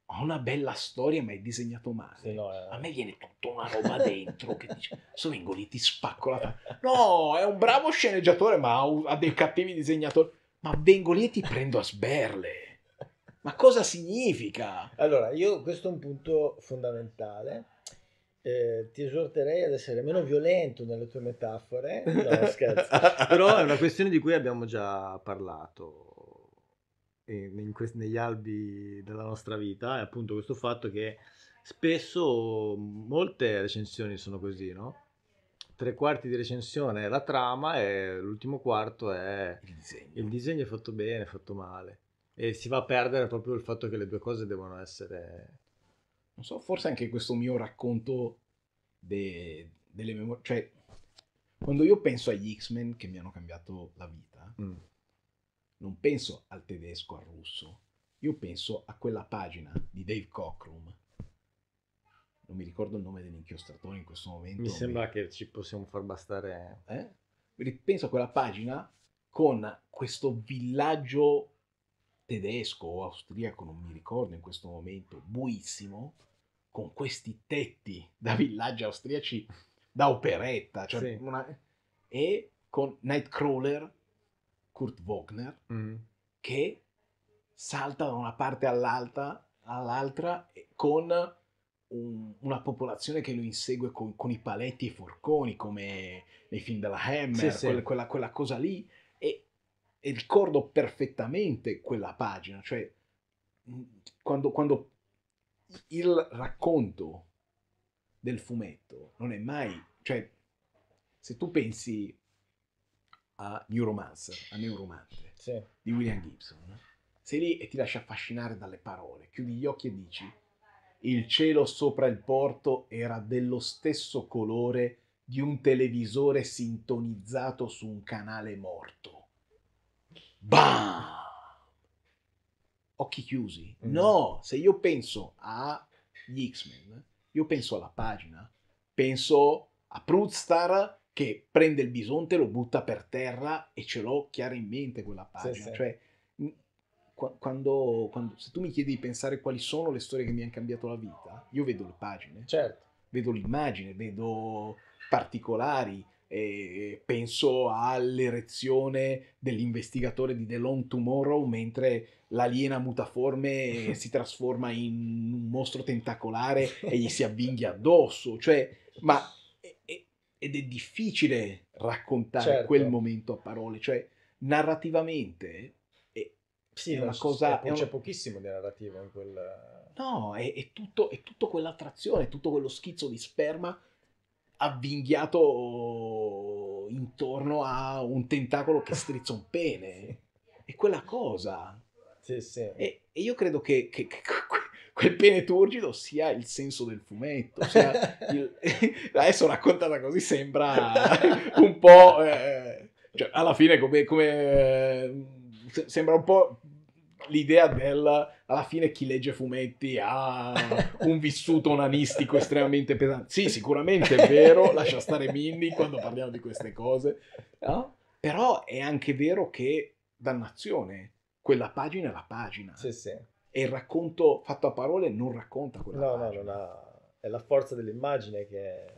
A: ha una bella storia ma è disegnato male. Sì, no, eh. A me viene tutta una roba <laughs> dentro che dice, se vengo lì ti spacco la faccia. No, è un bravo sceneggiatore ma ha dei cattivi disegnatori. Ma vengo lì e ti prendo a sberle.
B: Ma cosa significa? Allora, io questo è un punto fondamentale. Eh, ti esorterei ad essere meno violento nelle tue metafore. No, scherzo. <laughs> Però è una questione di cui abbiamo già parlato quest- negli albi della nostra vita è appunto questo fatto che spesso molte recensioni sono così, no? Tre quarti di recensione è la trama e l'ultimo quarto è il disegno. il disegno è fatto bene, è fatto male. E si va a perdere proprio il fatto che le due cose devono essere...
A: Non so, forse anche questo mio racconto de... delle memorie... Cioè, quando io penso agli X-Men che mi hanno cambiato la vita... Mm non penso al tedesco, al russo, io penso a quella pagina di Dave Cockrum. Non mi ricordo il nome dell'inchiostratore in questo momento. Mi sembra
B: mi... che ci possiamo far bastare. Eh?
A: Penso a quella pagina con questo villaggio tedesco o austriaco, non mi ricordo in questo momento, buissimo, con questi tetti da villaggi austriaci da operetta, cioè sì. una... e con Nightcrawler Kurt Wagner mm. che salta da una parte all'altra, all'altra con un, una popolazione che lo insegue con, con, i paletti e i forconi come nei film della Hammer, sì, quella, sì. Quella, quella, cosa lì e, e, ricordo perfettamente quella pagina, cioè mm, quando, quando il racconto del fumetto non è mai, cioè se tu pensi a Romance, a Neuromante sì. di William Gibson. Sei lì e ti lasci affascinare dalle parole, chiudi gli occhi e dici il cielo sopra il porto era dello stesso colore di un televisore sintonizzato su un canale morto. Bam! Occhi chiusi. Mm. No, se io penso agli X-Men, io penso alla pagina, penso a Prudstar che prende il bisonte, lo butta per terra e ce l'ho chiara in mente quella pagina. Sì, sì. Cioè, quando, quando, se tu mi chiedi di pensare quali sono le storie che mi hanno cambiato la vita, io vedo le pagine, certo. vedo l'immagine, vedo particolari, eh, penso all'erezione dell'investigatore di The Long Tomorrow mentre l'aliena mutaforme <laughs> si trasforma in un mostro tentacolare e gli si avvinghi addosso, cioè, ma ed è difficile raccontare certo. quel momento a parole, cioè narrativamente è, sì, è una c'è, cosa... È un... C'è
B: pochissimo di narrativa in quel... No, è, è, tutto, è tutta quell'attrazione, è tutto quello
A: schizzo di sperma avvinghiato intorno a un tentacolo che strizza un pene. <laughs> Sì. È quella cosa. Sì, sì. E, e io credo che, che, che <laughs> quel pene turgido sia il senso del fumetto. <laughs> Il... <laughs> Adesso raccontata così sembra <laughs> un po'... Eh, cioè, alla fine come... come eh, sembra un po' l'idea del alla fine chi legge fumetti ha un vissuto onanistico estremamente pesante. Sì, sicuramente è vero, lascia stare Minnie quando parliamo di queste cose, no? però è anche vero che, dannazione, quella pagina è la pagina. Sì, sì e il racconto fatto a parole non racconta quella no,
B: pagina. No, no, no, è la forza dell'immagine che è,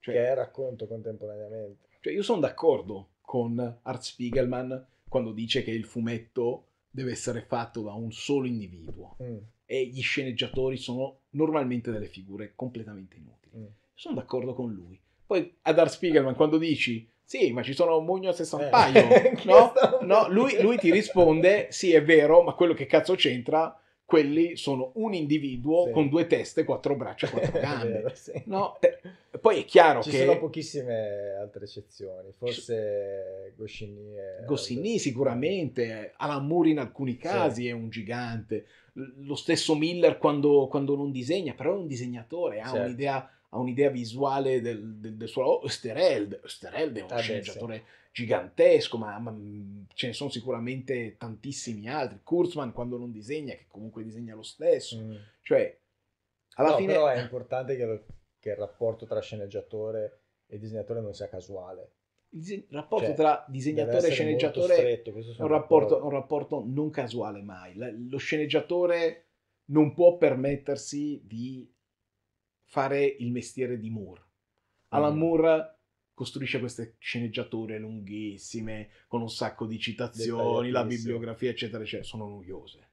B: cioè, che è racconto contemporaneamente. Cioè io sono d'accordo
A: con Art Spiegelman quando dice che il fumetto deve essere fatto da un solo individuo mm. e gli sceneggiatori sono normalmente delle figure completamente inutili. Mm. Sono d'accordo con lui. Poi ad Art Spiegelman quando dici sì, ma ci sono Mugnoz e eh. Sampaio, eh. <laughs> no? no lui, lui, ti risponde, sì è vero, ma quello che cazzo c'entra, quelli sono un individuo sì. con due teste, quattro braccia, e <laughs> quattro gambe. Vero,
B: sì. no? Poi è chiaro ci che... Ci sono pochissime altre eccezioni, forse ci... Goscinny è...
A: Goscinny sicuramente, Alan Moore in alcuni casi sì. è un gigante, lo stesso Miller quando, quando non disegna, però è un disegnatore, ha certo. un'idea ha un'idea visuale del, del, del suo lavoro. Osterheld, Osterheld è un ah, sceneggiatore sì. gigantesco, ma, ma, ce ne sono sicuramente tantissimi altri.
B: Kurzman quando non disegna, che comunque disegna lo stesso. Mm.
A: Cioè, alla no, fine... Però è
B: importante che, lo, che, il rapporto tra sceneggiatore e disegnatore non sia casuale.
A: Il dise... rapporto cioè, tra disegnatore e sceneggiatore stretto, è un rapporto, un rapporto, non casuale mai. lo sceneggiatore non può permettersi di fare il mestiere di Moore. Alan mm. Moore costruisce queste sceneggiature lunghissime, con un sacco di citazioni, la bibliografia, eccetera, eccetera. Sono noiose.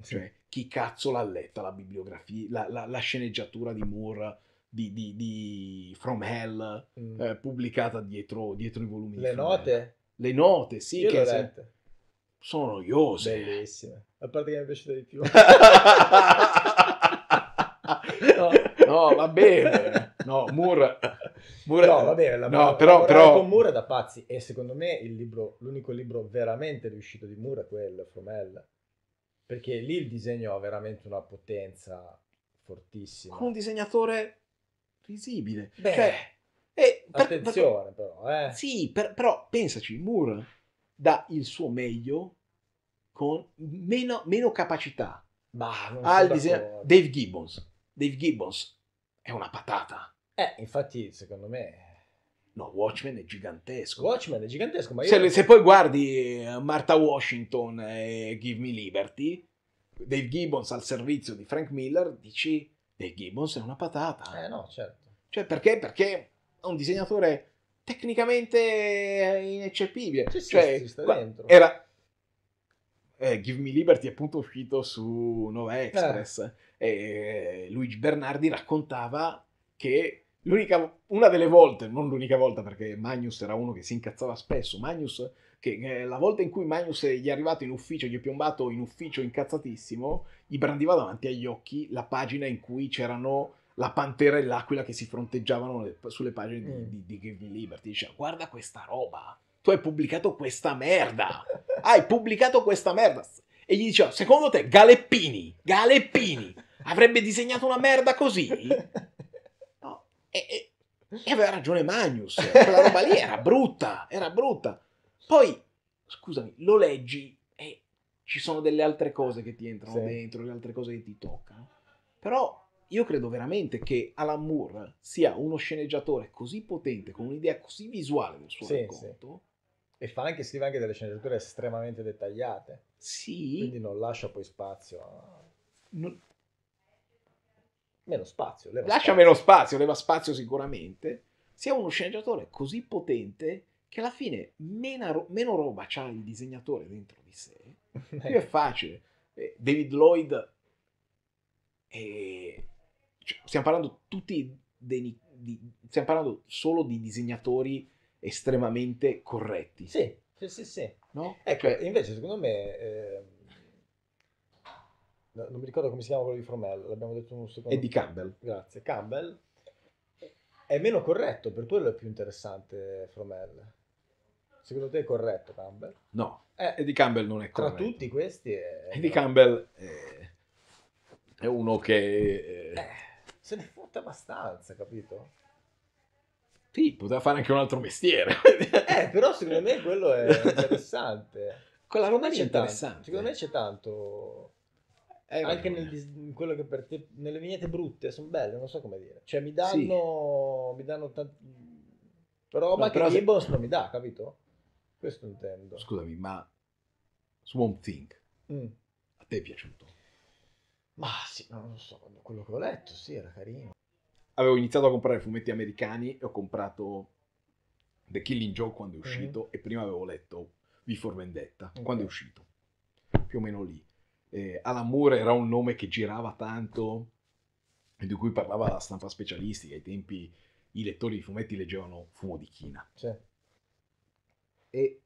A: Sì. Cioè, chi cazzo l'ha letta la bibliografia, la, la, la sceneggiatura di Moore di, di, di From Hell mm. eh, pubblicata dietro, dietro, i volumi. Le note? Hell. Le note, sì. Io che se... Sono noiose. Bellissime.
B: La parte che mi è piaciuta di più. <laughs> <laughs>
A: No, va bene. No, Moore... Moore no, va bene. La no, però, però... con
B: Moore è da pazzi. E secondo me il libro, l'unico libro veramente riuscito di Moore è quello, Fromel. Perché lì il disegno ha veramente una potenza fortissima. Con un
A: disegnatore
B: risibile. Beh, cioè, eh, per, attenzione per,
A: però, eh. Sì, per, però pensaci, Moore dà il suo meglio con meno, meno capacità.
B: Ma, al disegno...
A: Dave Gibbons. Dave Gibbons è una patata. Eh, infatti, secondo me... No, Watchmen è gigantesco.
B: Watchmen è gigantesco, ma io... Se, se poi
A: guardi eh, Martha Washington e Give Me Liberty, Dave Gibbons al servizio di Frank Miller, dici Dave Gibbons è una patata. Eh no, certo. Cioè, perché? Perché è un disegnatore tecnicamente eh, ineccepibile. Sì, sì, cioè, sta dentro. Era, eh, Give Me Liberty è appunto uscito su Nova Express eh. e Luigi Bernardi raccontava che una delle volte, non l'unica volta perché Magnus era uno che si incazzava spesso, Magnus che eh, la volta in cui Magnus gli è arrivato in ufficio, gli è piombato in ufficio incazzatissimo, gli brandiva davanti agli occhi la pagina in cui c'erano la pantera e l'aquila che si fronteggiavano sulle pagine di, mm. di, di Give Me Liberty. Diceva, guarda questa roba, tu hai pubblicato questa merda. Hai pubblicato questa merda. E gli diceva, secondo te Galeppini, Galeppini avrebbe disegnato una merda così? No. E, e, e aveva ragione Magnus, quella roba lì era brutta, era brutta. Poi, scusami, lo leggi e ci sono delle altre cose che ti entrano sì. dentro, le altre cose che ti toccano. Però io credo veramente che Alan Moore sia uno sceneggiatore così potente, con un'idea così visuale del suo sì, racconto,
B: sì. E fa anche, scrive anche delle sceneggiature estremamente dettagliate. Sì. Quindi non lascia poi spazio a... Non... Meno spazio.
A: lascia spazio. meno spazio, leva spazio sicuramente. Sia uno sceneggiatore così potente che alla fine meno, meno roba c'ha il disegnatore dentro di sé. <laughs> Più è facile. Eh, David Lloyd e... cioè, stiamo parlando tutti dei... Di... stiamo parlando solo di disegnatori estremamente corretti. Sì, sì, sì. sì. No?
B: Ecco, cioè, invece secondo me... Eh, non mi ricordo come si chiama quello di Fromel, l'abbiamo detto un secondo. E di Campbell. Grazie. Campbell è meno corretto, per quello è più interessante Fromel. Secondo te è corretto Campbell?
A: No, eh, eh Eddie Campbell non è corretto. Tra tutti
B: questi è... Eddie
A: Campbell è, eh, è uno che... Eh, eh,
B: se ne fotte abbastanza, capito?
A: Sì, poteva fare anche un altro mestiere. <laughs>
B: eh, però secondo me quello è <laughs> interessante. Quella roba lì è interessante. Secondo me c'è tanto... Eh, anche nel, in quello che per te nelle vignette brutte sono belle, non so come dire. Cioè mi danno, sì. mi danno tanti... Però, no, però che Gibbons se... non mi dà, capito? Questo intendo.
A: Scusami, ma Swamp Thing mm. a te è piaciuto?
B: Ma sì, non lo so, quello che ho letto, sì, era carino
A: avevo iniziato a comprare fumetti americani e ho comprato The Killing Joe quando è mhm. uscito mm-hmm. e prima avevo letto V for Vendetta okay. quando è uscito, più o meno lì. Eh, Alan Moore era un nome che girava tanto e di cui parlava la stampa specialistica, ai tempi i lettori di fumetti leggevano Fumo di China. C'è. E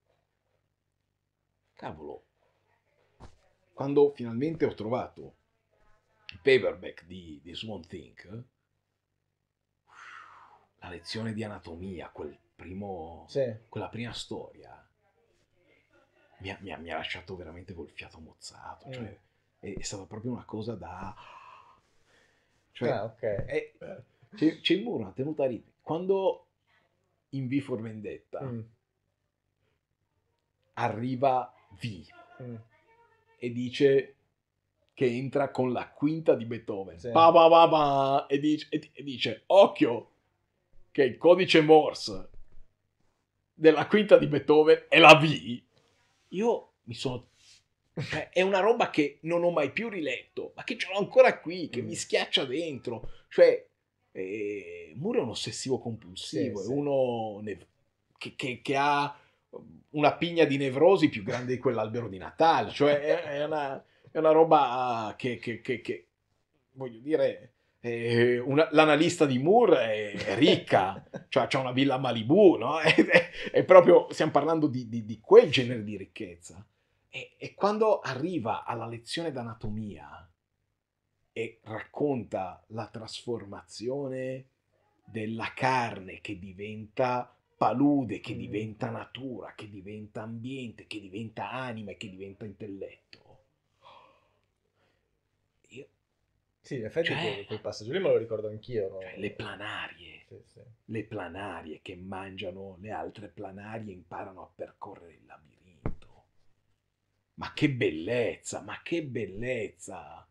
A: cavolo, quando finalmente ho trovato il paperback di, di Swan Think, la lezione di anatomia, quel primo, sì. quella prima storia, mi ha, mi, ha, mi ha, lasciato veramente col fiato mozzato. Cioè, mm. è, è, stata proprio una cosa da... Cioè, ah, okay. è, c'è, c'è il muro, una tenuta lì. Quando in V for Vendetta mm. arriva V mm. e dice che entra con la quinta di Beethoven sì. ba ba ba e, dice, e, e dice occhio che il codice Morse della quinta di Beethoven è la V, io mi sono... Cioè, è una roba che non ho mai più riletto, ma che ce l'ho ancora qui, che mm. mi schiaccia dentro. Cioè, eh, Muro è un ossessivo compulsivo, sì, è sì. uno ne- che, che, che, ha una pigna di nevrosi più grande di quell'albero di Natale. Cioè, è, è, una, è una, roba che, che voglio dire eh, una, l'analista di Moore è, è ricca, <laughs> cioè ha una villa a Malibu, no? <laughs> è, è, proprio, stiamo parlando di, di, di, quel genere di ricchezza. E, e quando arriva alla lezione d'anatomia e racconta la trasformazione della carne che diventa palude, che mm. diventa natura, che diventa ambiente, che diventa anima e che diventa intelletto, Sì, in effetti cioè, quel passaggio lì me lo ricordo anch'io. No? Cioè, le planarie, sì, sì. le planarie che mangiano le altre planarie e imparano a percorrere il labirinto. Ma che bellezza, ma che bellezza!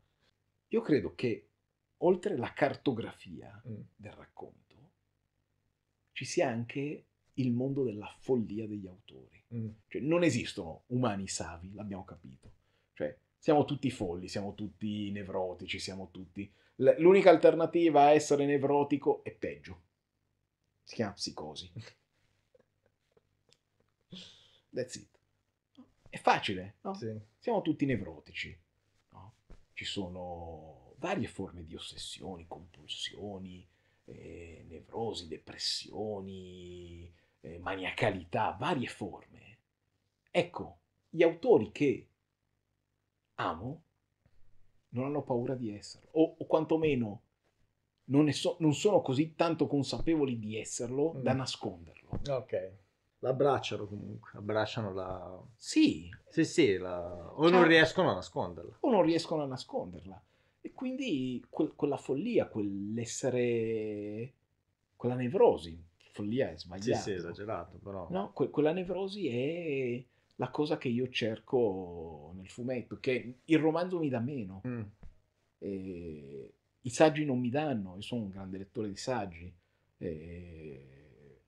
A: Io credo che oltre la cartografia mm. del racconto ci sia anche il mondo della follia degli autori. Mm. Cioè, non esistono umani savi, l'abbiamo capito siamo tutti folli, siamo tutti nevrotici, siamo tutti... L'unica alternativa a essere nevrotico è peggio. Si chiama psicosi. <laughs> That's it. È facile, no? Sì. Siamo tutti nevrotici. No? Ci sono varie forme di ossessioni, compulsioni, eh, nevrosi, depressioni, eh, maniacalità, varie forme. Ecco, gli autori che amo, non hanno paura di esserlo, o, o quantomeno non, ne so, non, sono così tanto consapevoli di esserlo mm. da nasconderlo.
B: Ok. L'abbracciano comunque, abbracciano la... Sì. Sì, sì, la... o cioè, non riescono a nasconderla.
A: O non riescono a nasconderla.
B: E quindi quel, quella follia,
A: quell'essere... quella nevrosi, follia è sbagliata. Sì, sì,
B: esagerato, però... No,
A: que- quella nevrosi è la cosa che io cerco nel fumetto, che il romanzo mi dà meno. Mm. E, I saggi non mi danno, io sono un grande lettore di saggi. E,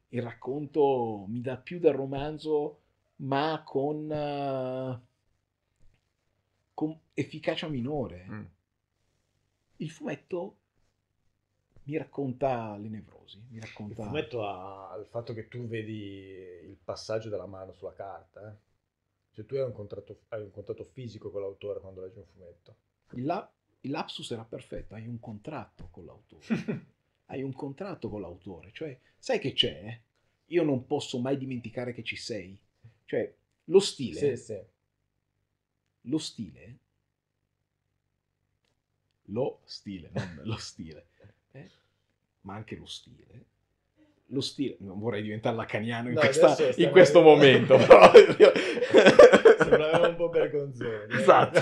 A: il racconto mi dà più del romanzo, ma con, eh, con efficacia minore. Mm. Il fumetto mi racconta le nevrosi. Mi racconta... Il fumetto
B: ha il fatto che tu vedi il passaggio della mano sulla carta. Eh? Cioè tu hai un, contratto, hai un contatto fisico con l'autore quando leggi un fumetto. Il, la, il lapsus era perfetto, hai un contratto con l'autore.
A: <laughs> hai un contratto con l'autore, cioè sai che c'è? Eh? Io non posso mai dimenticare che ci sei. Cioè, lo stile... Sì, sì. Lo stile... Lo stile, non lo stile. Eh? Ma anche lo stile lo stile, non vorrei diventare lacaniano in, no, questa, in questo in... momento, però... <laughs> Sembrava un po' vergognoso. Eh. Esatto.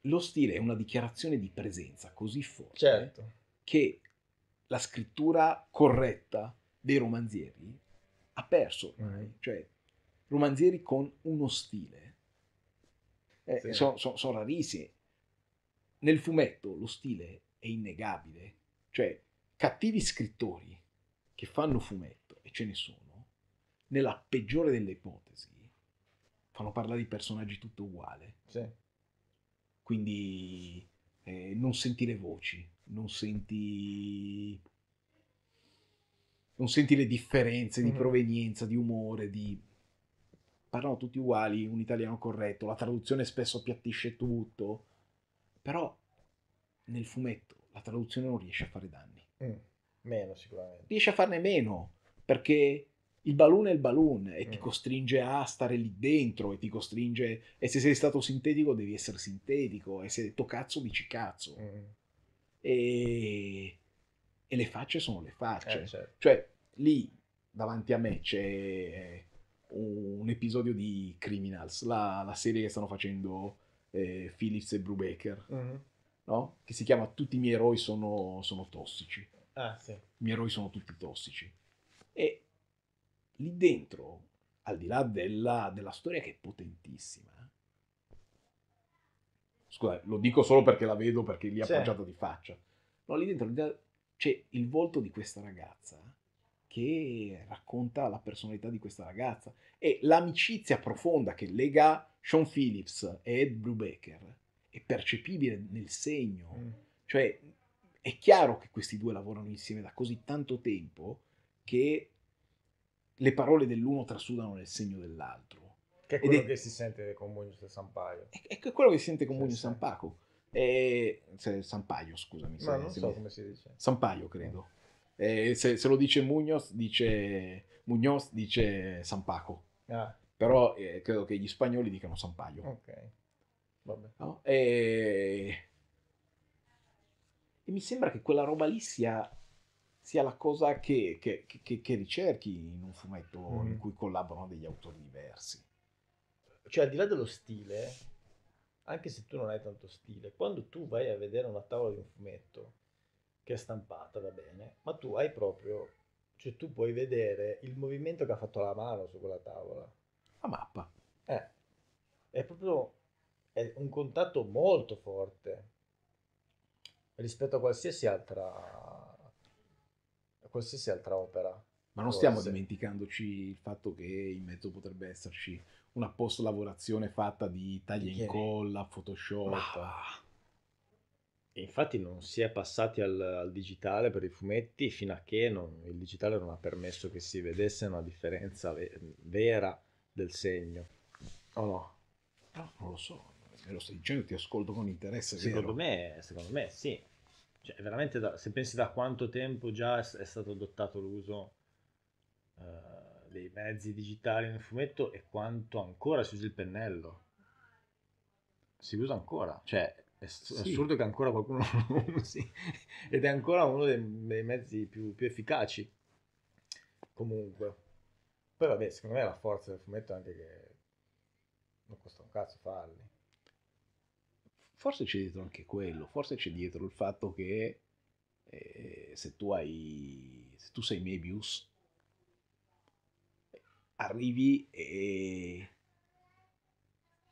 A: <laughs> lo stile è una dichiarazione di presenza così forte certo. che la scrittura corretta dei romanzieri ha perso. Mm. Cioè, romanzieri con uno stile eh, sì. sono, sono, sono rarissimi. Nel fumetto lo stile è innegabile, cioè, cattivi scrittori che fanno fumetto, e ce ne sono, nella peggiore delle ipotesi, fanno parlare di personaggi tutto uguale. Sì. Quindi eh, non senti le voci, non senti... non senti le differenze di mm-hmm. provenienza, di umore, di parlano tutti uguali, un italiano corretto, la traduzione spesso appiattisce tutto, però nel fumetto la traduzione non riesce a fare danni.
B: Mm. Meno sicuramente.
A: Riesce a farne meno perché il balloon è il balloon e mm. ti costringe a stare lì dentro e ti costringe e se sei stato sintetico devi essere sintetico e se hai detto cazzo dici cazzo. Mm. E... e... le facce sono le facce. Eh, certo. Cioè lì davanti a me c'è un episodio di Criminals, la, la serie che stanno facendo eh, Phillips e Brubaker. Mm no? Che si chiama Tutti i miei eroi sono, sono tossici. Ah, sì. I miei eroi sono tutti tossici. E lì dentro, al di là della, della storia che è potentissima, eh. scusa, lo dico solo perché la vedo, perché lì è appoggiato di faccia. No, lì dentro c'è il volto di questa ragazza che racconta la personalità di questa ragazza e l'amicizia profonda che lega Sean Phillips e Ed Brubaker è percepibile nel segno. Mm. Cioè, è chiaro che questi due lavorano insieme da così tanto tempo che le parole dell'uno trasudano nel segno dell'altro.
B: Che è quello è, che si sente con Mugno e Sampaio. È,
A: è quello che si sente con Mugno e Sampaco. E, cioè, Sampaio, scusami. Ma se, non se so mi... come si dice. Sampaio, credo. Mm. Eh, se, se, lo dice Munoz, dice Munoz, dice Sampaco. Ah. Però eh, credo che gli spagnoli
B: dicano Sampaio. Ok.
A: No? E... e mi sembra che quella roba lì sia sia la cosa che, che, che, che, ricerchi in un fumetto mm. in cui collaborano degli autori diversi.
B: Cioè, al di là dello stile, anche se tu non hai tanto stile, quando tu vai a vedere una tavola di un fumetto che è stampata, va bene, ma tu hai proprio, cioè tu puoi vedere il movimento che ha fatto la mano su quella tavola. La mappa. Eh, è proprio è un contatto molto forte rispetto a qualsiasi altra, a qualsiasi altra opera. Ma non forse. stiamo
A: dimenticandoci il fatto che in mezzo potrebbe esserci una post-lavorazione fatta di taglia e incolla, Photoshop. Ma...
B: Infatti non si è passati al, al, digitale per i fumetti fino a che non, il digitale non ha permesso che si vedesse una differenza ve- vera del segno. O oh no?
A: No, non lo so te lo stai dicendo, ti ascolto con interesse. Secondo,
B: me, secondo me, sì. Cioè, veramente, da, se pensi da quanto tempo già è, è stato adottato l'uso uh, dei mezzi digitali nel fumetto e quanto ancora si usa il pennello. Si usa ancora. Cioè, è assurdo che ancora qualcuno lo usi <laughs> ed è ancora uno dei, dei mezzi più, più, efficaci comunque poi vabbè secondo me la forza del fumetto è anche che non costa un cazzo farli Forse
A: c'è dietro anche quello, forse c'è dietro il fatto che eh, se tu hai se tu sei Mebius arrivi e,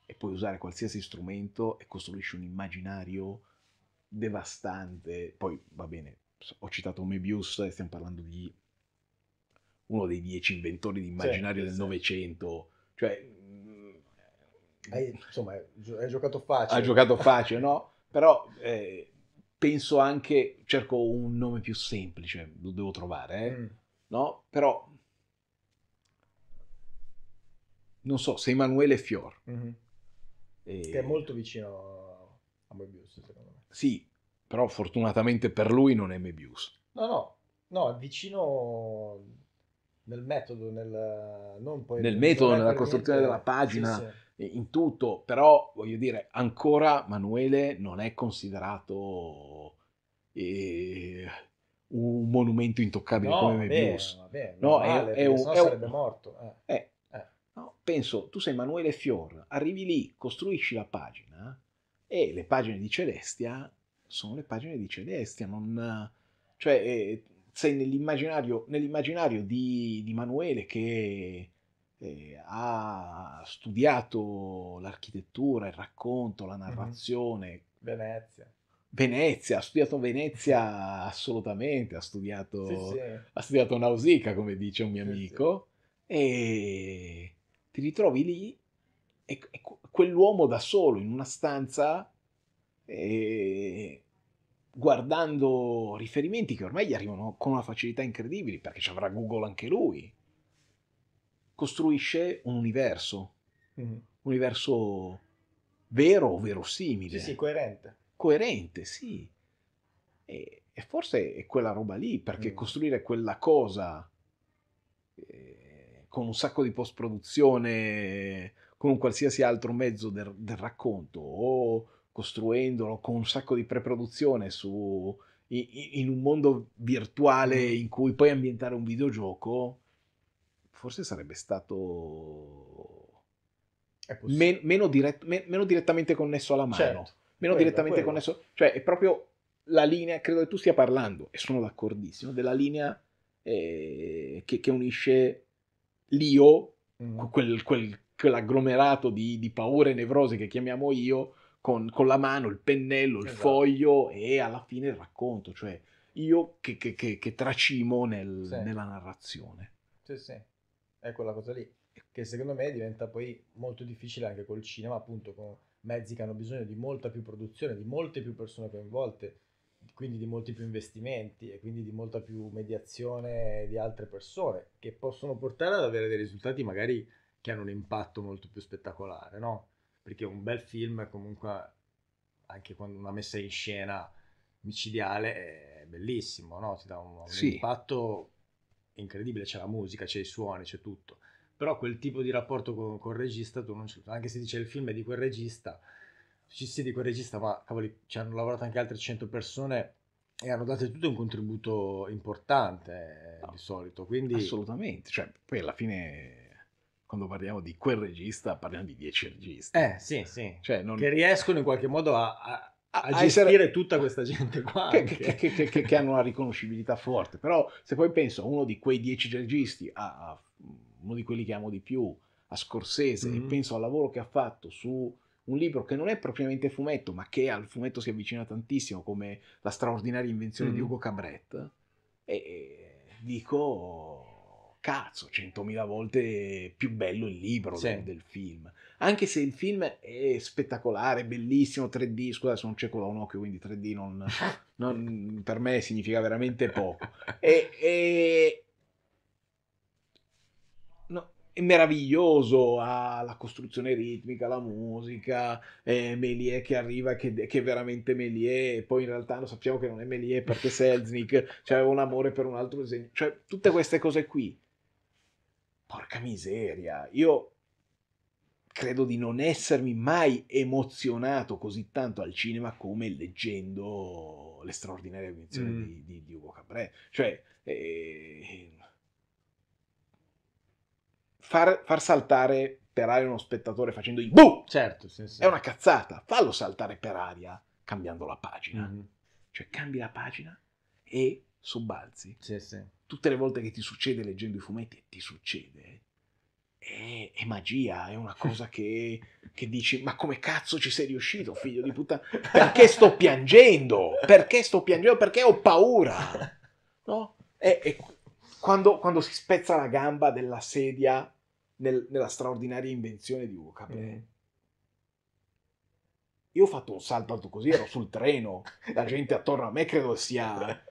A: e puoi usare qualsiasi strumento e costruisci un immaginario devastante. Poi va bene, ho citato Mebius e eh, stiamo parlando di uno dei dieci inventori di immaginario sì, del Novecento, sì. cioè
B: hai, insomma, hai giocato facile. Ha giocato facile,
A: no? Però eh, penso anche, cerco un nome più semplice, lo devo trovare, eh? mm. no? Però, non so, se Emanuele Fior. Mm-hmm. E...
B: Che è molto vicino a Moebius, secondo me.
A: Sì, però fortunatamente per lui non è Moebius.
B: No, no, no, è vicino nel metodo, nel, nel metodo, nella costruzione della pagina. Sì, sì in
A: tutto, però voglio dire, ancora Manuele non è considerato eh, un monumento intoccabile no, come Mebius. No, male, è, è un, sarebbe morto. Eh. eh. Eh, no, penso, tu sei Manuele Fior, arrivi lì, costruisci la pagina e le pagine di Celestia sono le pagine di Celestia, non, cioè eh, sei nell'immaginario, nell'immaginario di, di Manuele che eh, ha studiato l'architettura, il racconto, la narrazione. Mm-hmm.
B: Venezia.
A: Venezia, ha studiato <laughs> Venezia assolutamente, ha studiato, sì, sì. Ha studiato Nausicaa, come dice un mio sì, amico, e ti ritrovi lì e, e, quell'uomo da solo in una stanza e, eh, guardando riferimenti che ormai gli arrivano con una facilità incredibile perché ci avrà Google anche lui costruisce un universo, mm-hmm. un universo vero o verosimile. Sì,
B: sì, coerente.
A: Coerente, sì. E, e, forse è quella roba lì, perché mm. costruire quella cosa eh, con un sacco di post-produzione, con un qualsiasi altro mezzo del, del racconto, o costruendolo con un sacco di pre-produzione su, in, in un mondo virtuale mm. in cui puoi ambientare un videogioco, forse sarebbe stato men- meno, dirett- men- meno, direttamente connesso alla mano. Certo, meno quello, direttamente quello. connesso, cioè è proprio la linea, credo che tu stia parlando, e sono d'accordissimo, della linea eh, che, che, unisce l'io, mm. quel, quel, quell'agglomerato di, di paure nevrose che chiamiamo io, con, con, la mano, il pennello, il esatto. foglio e alla fine il racconto, cioè io che, che, che, che tracimo nel, sì. nella narrazione.
B: Sì, sì è quella cosa lì, che secondo me diventa poi molto difficile anche col cinema, appunto con mezzi che hanno bisogno di molta più produzione, di molte più persone coinvolte, quindi di molti più investimenti e quindi di molta più mediazione di altre persone, che possono portare ad avere dei risultati magari che hanno un impatto molto più spettacolare, no? Perché un bel film comunque, anche quando una messa in scena micidiale, è bellissimo, no? Ti dà un, un sì. impatto incredibile, c'è la musica, c'è i suoni, c'è tutto. Però quel tipo di rapporto con, con il regista tu non ce l'hai. Anche se dice il film è di quel regista, ci si di quel regista, ma cavoli, ci hanno lavorato anche altre 100 persone e hanno dato tutto un contributo importante eh, no, di solito. Quindi...
A: Assolutamente, cioè, poi alla fine quando parliamo di quel regista parliamo di 10 registi.
B: Eh sì, sì. Cioè, non... Che riescono in qualche modo a, a a gestire
A: essere... tutta questa gente
B: qua che, che,
A: che, che, hanno una riconoscibilità forte però se poi penso a uno di quei dieci registi a, a, uno di quelli che amo di più a Scorsese mm-hmm. e penso al lavoro che ha fatto su un libro che non è propriamente fumetto ma che al fumetto si avvicina tantissimo come la straordinaria invenzione mm-hmm. di Ugo Cabret e, e dico cazzo, centomila volte più bello il libro sì. del, del, film. Anche se il film è spettacolare, bellissimo, 3D, scusa sono cieco da un occhio, quindi 3D non, <laughs> non, per me significa veramente poco. <laughs> E, e... No, è meraviglioso, ha la costruzione ritmica, la musica, Melie che arriva, che, che è veramente Melie, poi in realtà lo sappiamo che non è Melie perché Selznick cioè, aveva un amore per un altro disegno, cioè tutte queste cose qui Porca miseria, io credo di non essermi mai emozionato così tanto al cinema come leggendo le straordinarie invenzioni mm. di, di, di, Ugo Cabré. Cioè, eh, far, far, saltare per aria uno spettatore facendo i buh! Certo, sì, sì. È una cazzata. Fallo saltare per aria cambiando la pagina. Mm. Cioè, cambi la pagina e subbalzi. Sì, sì tutte le volte che ti succede leggendo i fumetti, ti succede, è, è magia, è una cosa che, che, dici, ma come cazzo ci sei riuscito, figlio di puttana? Perché sto piangendo? Perché sto piangendo? Perché ho paura? No? E, e quando, quando, si spezza la gamba della sedia nel, nella straordinaria invenzione di Ugo mm. Io ho fatto un salto alto così, ero sul treno, la gente attorno a me credo sia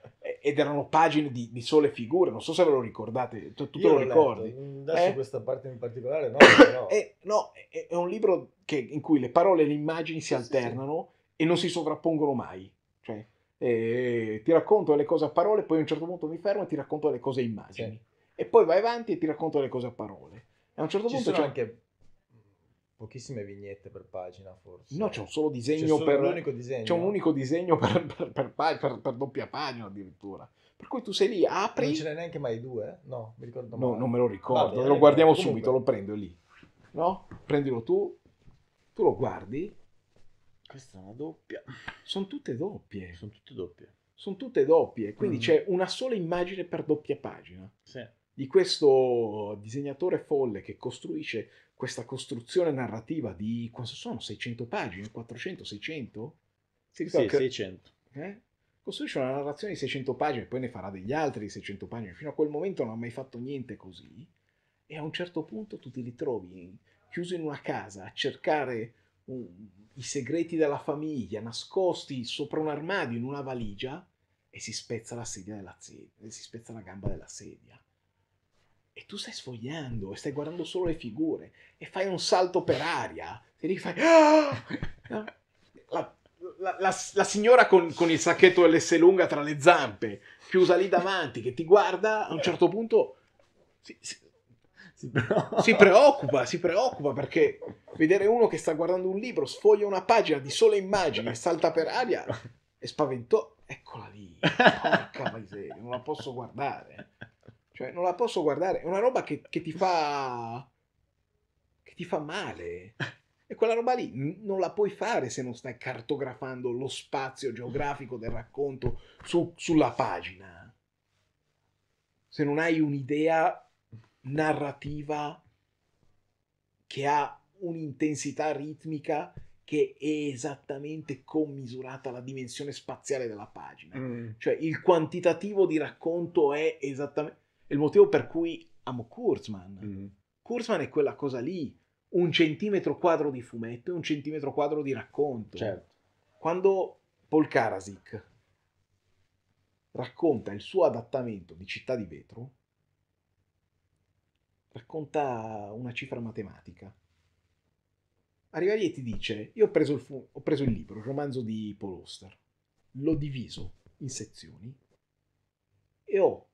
A: ed erano pagine di, di, sole figure, non so se ve lo ricordate, tu, tu te lo ricordi.
B: Letto. Adesso eh? questa parte in particolare no. no. <coughs> è, eh, no, è, è un libro che,
A: in cui le parole e le immagini si alternano sì, sì. e non si sovrappongono mai. Cioè, eh, ti racconto le cose a parole, poi a un certo punto mi fermo e ti racconto le cose a immagini. Sì. E poi vai avanti e ti racconto le cose a parole. a un certo Ci punto... Ci sono
B: anche pochissime vignette per pagina forse.
A: No, c'è un solo cioè, disegno c'è per... Un disegno. C'è un unico disegno per, per, per, per, doppia pagina addirittura.
B: Per cui tu sei lì, apri... Non ce n'è neanche mai due? Eh? No, mi ricordo male. No, non me
A: lo ricordo. Vabbè, lo guardiamo comunque. subito, lo prendo lì. No? Prendilo tu, tu lo guardi. Questa è una doppia. Sono tutte doppie. Sono tutte doppie. Sono tutte doppie, quindi mm. c'è una sola immagine per doppia pagina. Sì. Di questo disegnatore folle che costruisce questa costruzione narrativa di, quanto sono, 600 pagine, 400, 600? Si ricorda sì, che... 600. Eh? Costruisce una narrazione di 600 pagine, poi ne farà degli altri di 600 pagine, fino a quel momento non ha mai fatto niente così, e a un certo punto tu ti ritrovi chiuso in una casa a cercare un... i segreti della famiglia, nascosti sopra un armadio, in una valigia, e si spezza la sedia della sedia, si spezza la gamba della sedia e tu stai sfogliando e stai guardando solo le figure e fai un salto per aria e lì fai ah! la, la, la, la signora con, con, il sacchetto LS lunga tra le zampe chiusa lì davanti che ti guarda a un certo punto si, si, si, preoccupa. si preoccupa si preoccupa perché vedere uno che sta guardando un libro sfoglia una pagina di sole immagini e salta per aria è spaventoso eccola lì porca miseria non la posso guardare cioè, non la posso guardare. È una roba che, che ti fa. che ti fa male. E quella roba lì non la puoi fare se non stai cartografando lo spazio geografico del racconto su- sulla pagina. Se non hai un'idea narrativa che ha un'intensità ritmica che è esattamente commisurata alla dimensione spaziale della pagina. Mm. Cioè il quantitativo di racconto è esattamente è il motivo per cui amo Kurzman. Mm. Mm-hmm. Kurzman è quella cosa lì, un centimetro quadro di fumetto e un centimetro quadro di racconto. Certo. Quando Paul Karasik racconta il suo adattamento di Città di Vetro, racconta una cifra matematica. Arriva lì e ti dice, io ho preso il, fu- ho preso il libro, il romanzo di Paul Oster, l'ho diviso in sezioni e ho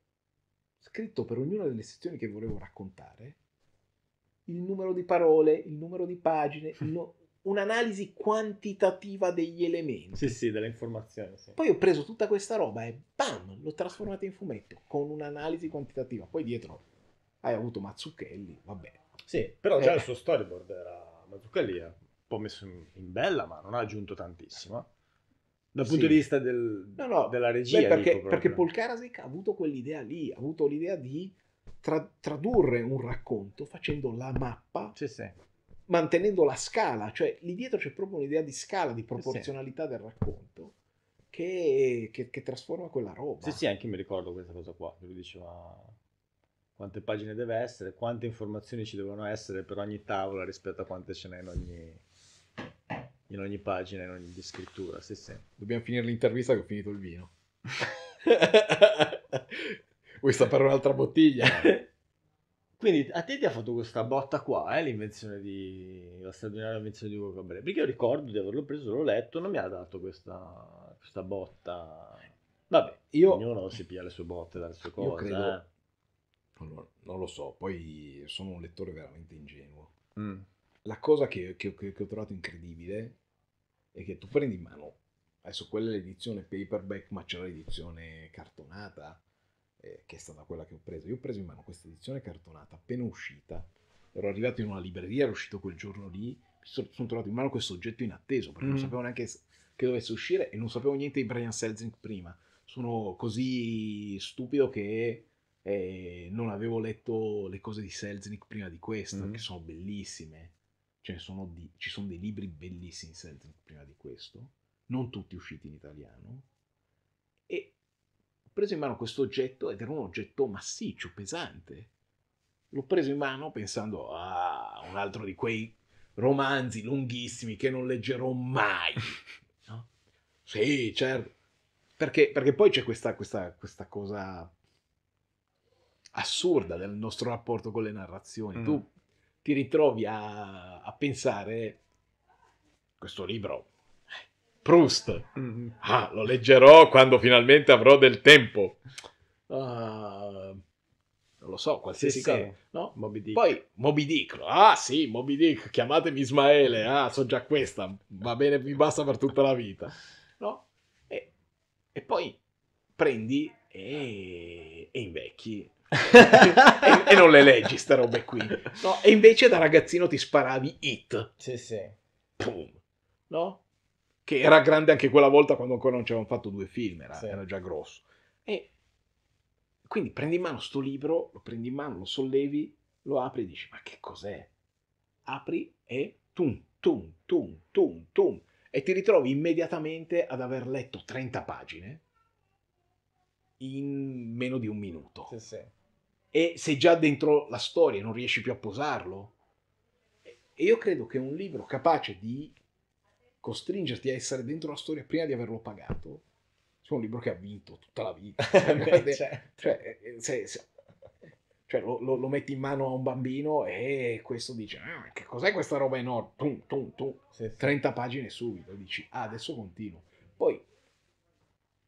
A: scritto per ognuna delle sezioni che
B: volevo raccontare
A: il numero di parole, il numero di pagine, no- <laughs> un'analisi quantitativa degli elementi.
B: Sì, sì, delle informazioni. Sì. Poi ho
A: preso tutta questa roba e bam, l'ho trasformata in fumetto con un'analisi quantitativa. Poi dietro
B: hai avuto Mazzucchelli, vabbè. Sì, però già eh. il suo storyboard era Mazzucchelli, un po' messo in, in bella, ma non ha aggiunto tantissimo. Dal punto sì. di vista del, no, no, della regia. Beh, perché, perché Paul
A: Karasek ha avuto quell'idea lì, ha avuto l'idea di tra- tradurre un racconto facendo la mappa, sì, sì. mantenendo la scala, cioè lì dietro c'è proprio un'idea di scala, di proporzionalità del racconto. Che, che,
B: che, trasforma quella roba. Sì, sì, anche mi ricordo questa cosa qua. Lui diceva quante pagine deve essere, quante informazioni ci devono essere per ogni tavola rispetto a quante ce n'è in ogni, in ogni pagina, in ogni descrittura. Sì, sì.
A: Dobbiamo finire l'intervista che ho finito il vino. <laughs>
B: Vuoi sapere un'altra bottiglia? <laughs> Quindi a te ti ha fatto questa botta qua, eh, l'invenzione di... la straordinaria invenzione di Vocabole, perché io ricordo di averlo preso, l'ho letto, non mi ha dato questa, questa botta. Vabbè, io... ognuno si piglia le sue botte dalle sue cose. Io credo... eh. allora, non
A: lo so, poi sono un lettore veramente ingenuo. Mm. La cosa che, che, che ho trovato incredibile e che tu prendi in mano, adesso quella è l'edizione paperback, ma c'è l'edizione cartonata, eh, che è stata quella che ho preso. Io ho preso in mano questa edizione cartonata appena uscita, ero arrivato in una libreria, ero uscito quel giorno lì, sono, sono trovato in mano questo oggetto inatteso, perché mm. non sapevo neanche che dovesse uscire e non sapevo niente di Brian Selznick prima. Sono così stupido che... Eh, non avevo letto le cose di Selznick prima di questo, mm. che sono bellissime cioè sono di, ci sono dei libri bellissimi prima di questo, non tutti usciti in italiano, e ho preso in mano questo oggetto ed era un oggetto massiccio, pesante. L'ho preso in mano pensando a un altro di quei romanzi lunghissimi che non leggerò mai. <laughs> No? Sì, certo. Perché, perché poi c'è questa, questa, questa cosa assurda del nostro rapporto con le narrazioni. Mm. Tu ti ritrovi a, a pensare questo libro Proust. Mm-hmm. Ah, lo leggerò quando finalmente avrò del tempo. Uh, non lo so, qualsiasi sì, cosa. Sì. No? Moby Dick. Poi Moby Dick. Ah sì, Moby Dick, chiamatemi Ismaele. Ah, so già questa. Va bene, mi basta per tutta la vita. No? E, e poi prendi e, e invecchi e, <laughs> e, non le leggi ste robe qui. No? E invece da ragazzino ti sparavi
B: hit. Sì, sì. Pum. No?
A: Che era grande anche quella volta quando ancora non ci avevano fatto due film, era, sì. era già grosso. E quindi prendi in mano sto libro, lo prendi in mano, lo sollevi, lo apri e dici ma che cos'è? Apri e tum, tum, tum, tum, tum. E ti ritrovi immediatamente ad aver letto 30 pagine in meno di un minuto. Sì, sì e sei già dentro la storia, e non riesci più a posarlo. E io credo che un libro capace di costringerti a essere dentro la storia prima di averlo pagato sia un libro che ha vinto
B: tutta la vita. Beh, <laughs> cioè, certo.
A: cioè, eh, se, se, cioè lo, lo, lo, metti in mano a un bambino e questo dice ah, che cos'è questa roba enorme tum, tum, tum. Sì, sì. 30 pagine subito dici ah adesso continuo poi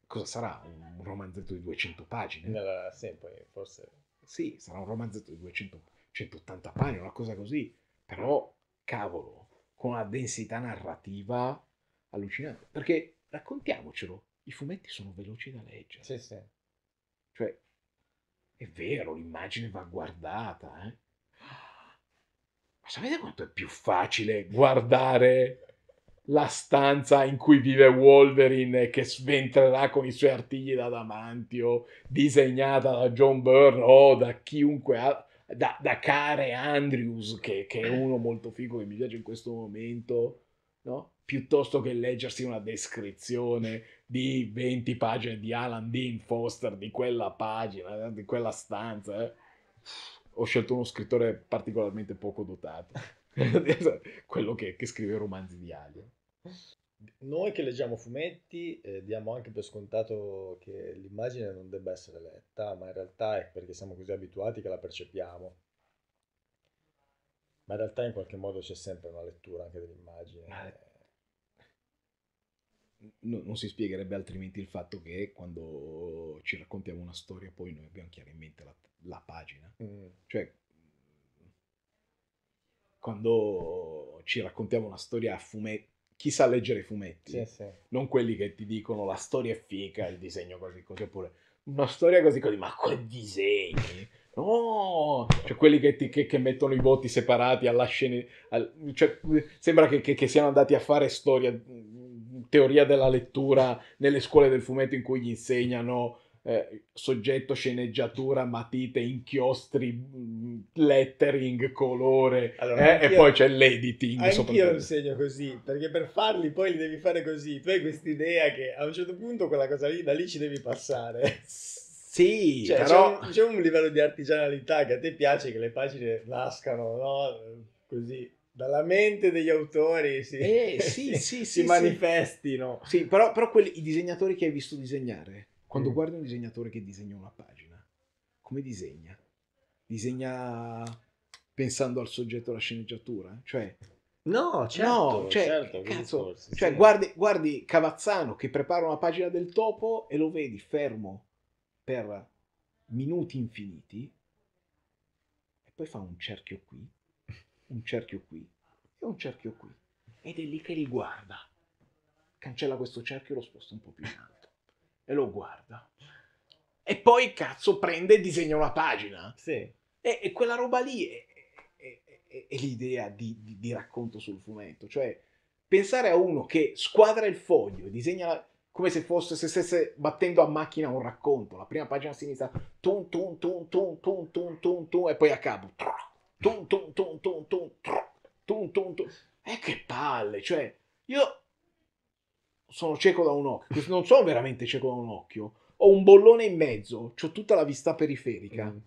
A: cosa sarà un romanzetto di 200 pagine no, eh, no, sì, poi forse sì, sarà un romanzetto di 200, 180 pagine, una cosa così, però cavolo, con una densità narrativa allucinante. Perché raccontiamocelo, i fumetti sono veloci da leggere. Sì, sì. Cioè, è vero, l'immagine va guardata, eh? Ma sapete quanto è più facile guardare la stanza in cui vive Wolverine che sventrerà con i suoi artigli da damantio, disegnata da John Byrne o da chiunque altro da, da Care Andrews che, che, è uno molto figo che mi piace in questo momento no? piuttosto che leggersi una descrizione di 20 pagine di Alan Dean Foster di quella pagina, eh, di quella stanza eh? ho scelto uno scrittore particolarmente poco dotato <laughs> quello che, che scrive romanzi di alien
B: noi che leggiamo fumetti eh, diamo anche per scontato che l'immagine non debba essere letta, ma in realtà è perché siamo così abituati che la percepiamo. Ma in realtà in qualche modo c'è sempre una lettura anche dell'immagine.
A: No, non si spiegherebbe altrimenti il fatto che quando ci raccontiamo una storia poi noi abbiamo chiaramente la, la pagina. Mm. Cioè, quando ci raccontiamo una storia a fumetti chi sa leggere i fumetti, sì, sì. non quelli che ti dicono la storia è fica, il disegno così così, oppure una storia così così, ma quei
B: disegni?
A: No! Cioè quelli che, ti, che, che mettono i voti separati alla scena... Al, cioè, sembra che, che, siano andati a fare storia, mm, teoria della lettura nelle scuole del fumetto in cui gli insegnano eh, soggetto, sceneggiatura, matite, inchiostri, mm, lettering, colore allora, eh, e poi c'è l'editing. Anche io
B: insegno così, perché per farli poi li devi fare così. Tu hai questa idea che a un certo punto quella cosa lì, da lì ci devi passare. Sì, <laughs> cioè, però... c'è, un, c'è un livello di artigianalità che a te piace che le pagine nascano, no? Così dalla mente degli autori si, eh, sì, <laughs> sì, si, sì, si manifestino. Sì, però, però quelli, i disegnatori che hai visto disegnare
A: quando mm. guardi un disegnatore che disegna una pagina, come disegna? Disegna pensando al soggetto della sceneggiatura? Cioè, No, certo, no, cioè, certo cazzo, corsi, cioè sì. guardi, guardi, Cavazzano che prepara una pagina del topo e lo vedi fermo per minuti infiniti e poi fa un cerchio qui, un cerchio qui e un cerchio qui ed è lì che li guarda. Cancella questo cerchio e lo sposta un po' più in alto e lo guarda. E poi, cazzo, prende e disegna una pagina. Sì. E, e quella roba lì è, è, è, è l'idea di, di, di, racconto sul fumetto. Cioè, pensare a uno che squadra il foglio e disegna... La come se fosse se stesse battendo a macchina un racconto. La prima pagina a sinistra, tun tun tun tun tun tun tun tun, e poi a capo, tun tun tun tun tun tun tun tun. E che palle, cioè, io sono cieco da un occhio, non sono veramente cieco da un occhio, ho un bollone in mezzo, ho tutta la vista periferica. Mm.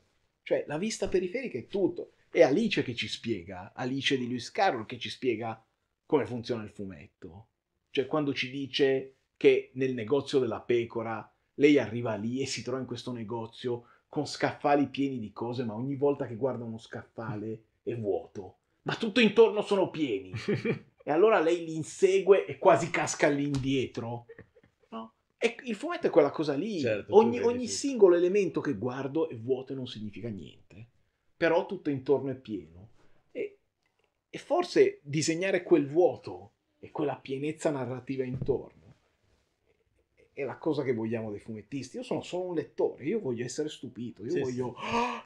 A: Cioè, la vista periferica è tutto. È Alice che ci spiega, Alice di Lewis Carroll che ci spiega come funziona il fumetto. Cioè, quando ci dice che nel negozio della pecora lei arriva lì e si trova in questo negozio con scaffali pieni di cose, ma ogni volta che guarda uno scaffale è vuoto. Ma tutto intorno sono pieni. <laughs> e allora lei li insegue e quasi casca lì indietro. No? E il fumetto è quella cosa lì. Certo, ogni, ogni singolo elemento che guardo è vuoto e non significa niente, però tutto intorno è pieno. E, e forse disegnare quel vuoto e quella pienezza narrativa intorno è la cosa che vogliamo dei fumettisti. Io sono solo un lettore, io voglio essere stupito, io, sì, voglio,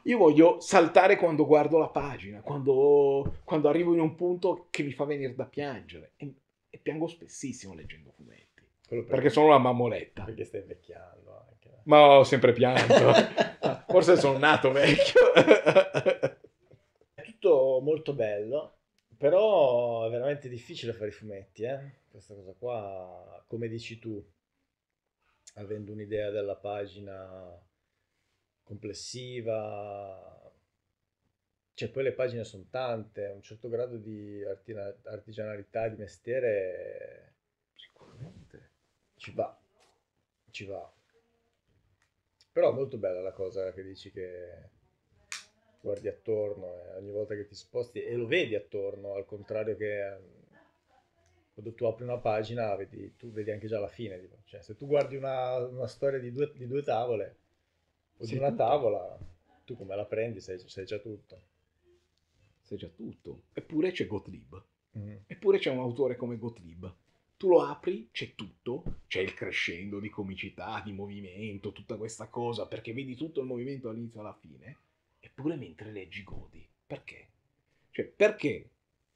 A: sì. <gasps> io voglio, saltare quando guardo la pagina, quando, quando, arrivo in un punto che mi fa venire da piangere. E, e piango spessissimo leggendo fumetti.
B: Perché, perché, sono una mammoletta. Perché stai invecchiando
A: anche. Ma ho sempre pianto. <laughs> Forse sono nato vecchio. È
B: tutto molto bello, però è veramente difficile fare i fumetti, eh? Questa cosa qua, come dici tu, avendo un'idea della pagina complessiva, cioè poi le pagine sono tante, un certo grado di artina- artigianalità, di mestiere sicuramente ci va, ci va. Però è molto bella la cosa che dici che guardi attorno e ogni volta che ti sposti e lo vedi attorno, al contrario che quando tu apri una pagina vedi, tu vedi anche già la fine. Tipo. Cioè, se tu guardi una, una storia di due, di due, tavole o sei di una tutto. tavola, tu come la prendi Sei, sai già tutto.
A: Sei già tutto. Eppure c'è Gottlieb.
B: Mm-hmm. Eppure c'è un autore
A: come Gottlieb. Tu lo apri, c'è tutto, c'è il crescendo di comicità, di movimento, tutta questa cosa, perché vedi tutto il movimento dall'inizio alla fine, eppure mentre leggi godi. Perché? Cioè, perché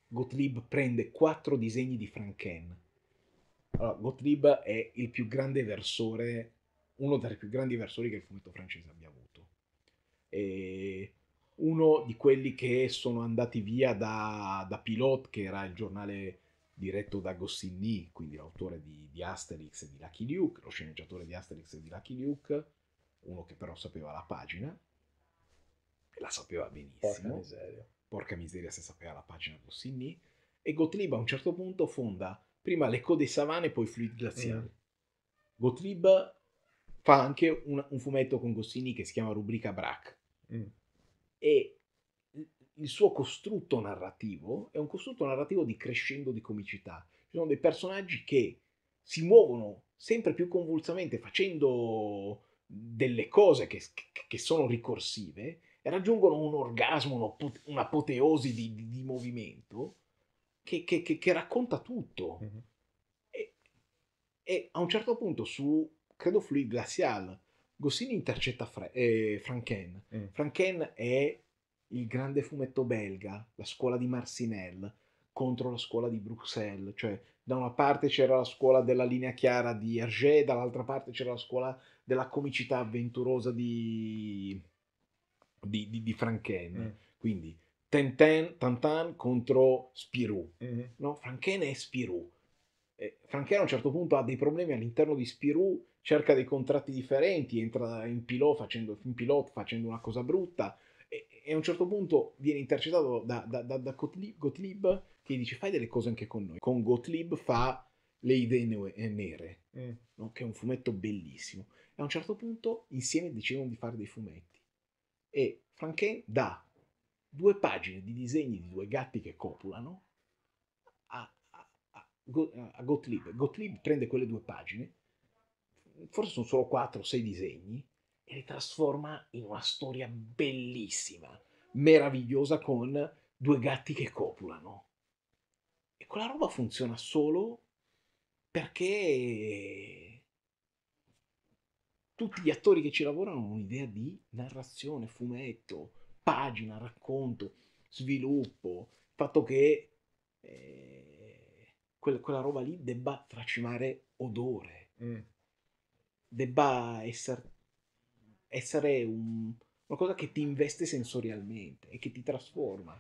A: Gottlieb prende quattro disegni di Franken. Allora, Gottlieb è il più grande versore, uno dei più grandi versori che il fumetto francese abbia avuto. E uno di quelli che sono andati via da, da Pilot, che era il giornale diretto da Goscinny, quindi l'autore di, di, Asterix e di Lucky Luke, lo sceneggiatore di Asterix e di Lucky Luke, uno che però sapeva la pagina, e la sapeva benissimo. Porca miseria. Porca miseria se sapeva la pagina Goscinny. E Gottlieb a un certo punto fonda prima le code savane e poi Fluid glaziali. Mm. Gottlieb fa anche un, un, fumetto con Goscinny che si chiama Rubrica Brac.
B: Mm. E
A: il suo costrutto narrativo è un costrutto narrativo di crescendo di comicità. Ci sono dei personaggi che si muovono sempre più convulsamente facendo delle cose che, che sono ricorsive raggiungono un orgasmo, un'apoteosi di, di, di movimento che, che, che, che, racconta tutto.
B: Mm-hmm. E,
A: e, a un certo punto su, credo, Fluid Glacial, Gossini intercetta Fra- eh, Franken. Mm. Franken è il grande fumetto belga, la scuola di Marcinelle contro la scuola di Bruxelles, cioè da una parte c'era la scuola della linea chiara di Hergé, dall'altra parte c'era la scuola della comicità avventurosa di di, di, di Franken. Mm. Quindi Tintin, Tantan contro Spirou. Mm. No? Franken è Spirou. Franken a un certo punto ha dei problemi all'interno di Spirou, cerca dei contratti differenti, entra in pilot facendo, in pilot facendo una cosa brutta e, e, a un certo punto viene intercettato da, da, da, da Gottlieb, Gottlieb che gli dice fai delle cose anche con noi. Con Gottlieb fa le idee eh, nere, mm. no? che è un fumetto bellissimo. E a un certo punto insieme decidono di fare dei fumetti e Franquin dà due pagine di disegni di due gatti che copulano a, a, a, Gottlieb. Gottlieb prende quelle due pagine, forse sono solo 4 o 6 disegni, e le trasforma in una storia bellissima, meravigliosa con due gatti che copulano. E quella roba funziona solo perché tutti gli attori che ci lavorano hanno un'idea di narrazione, fumetto, pagina, racconto, sviluppo, il fatto che eh, quella, quella, roba lì debba tracimare odore, mm. debba essere, essere un, una cosa che ti investe sensorialmente e che ti trasforma.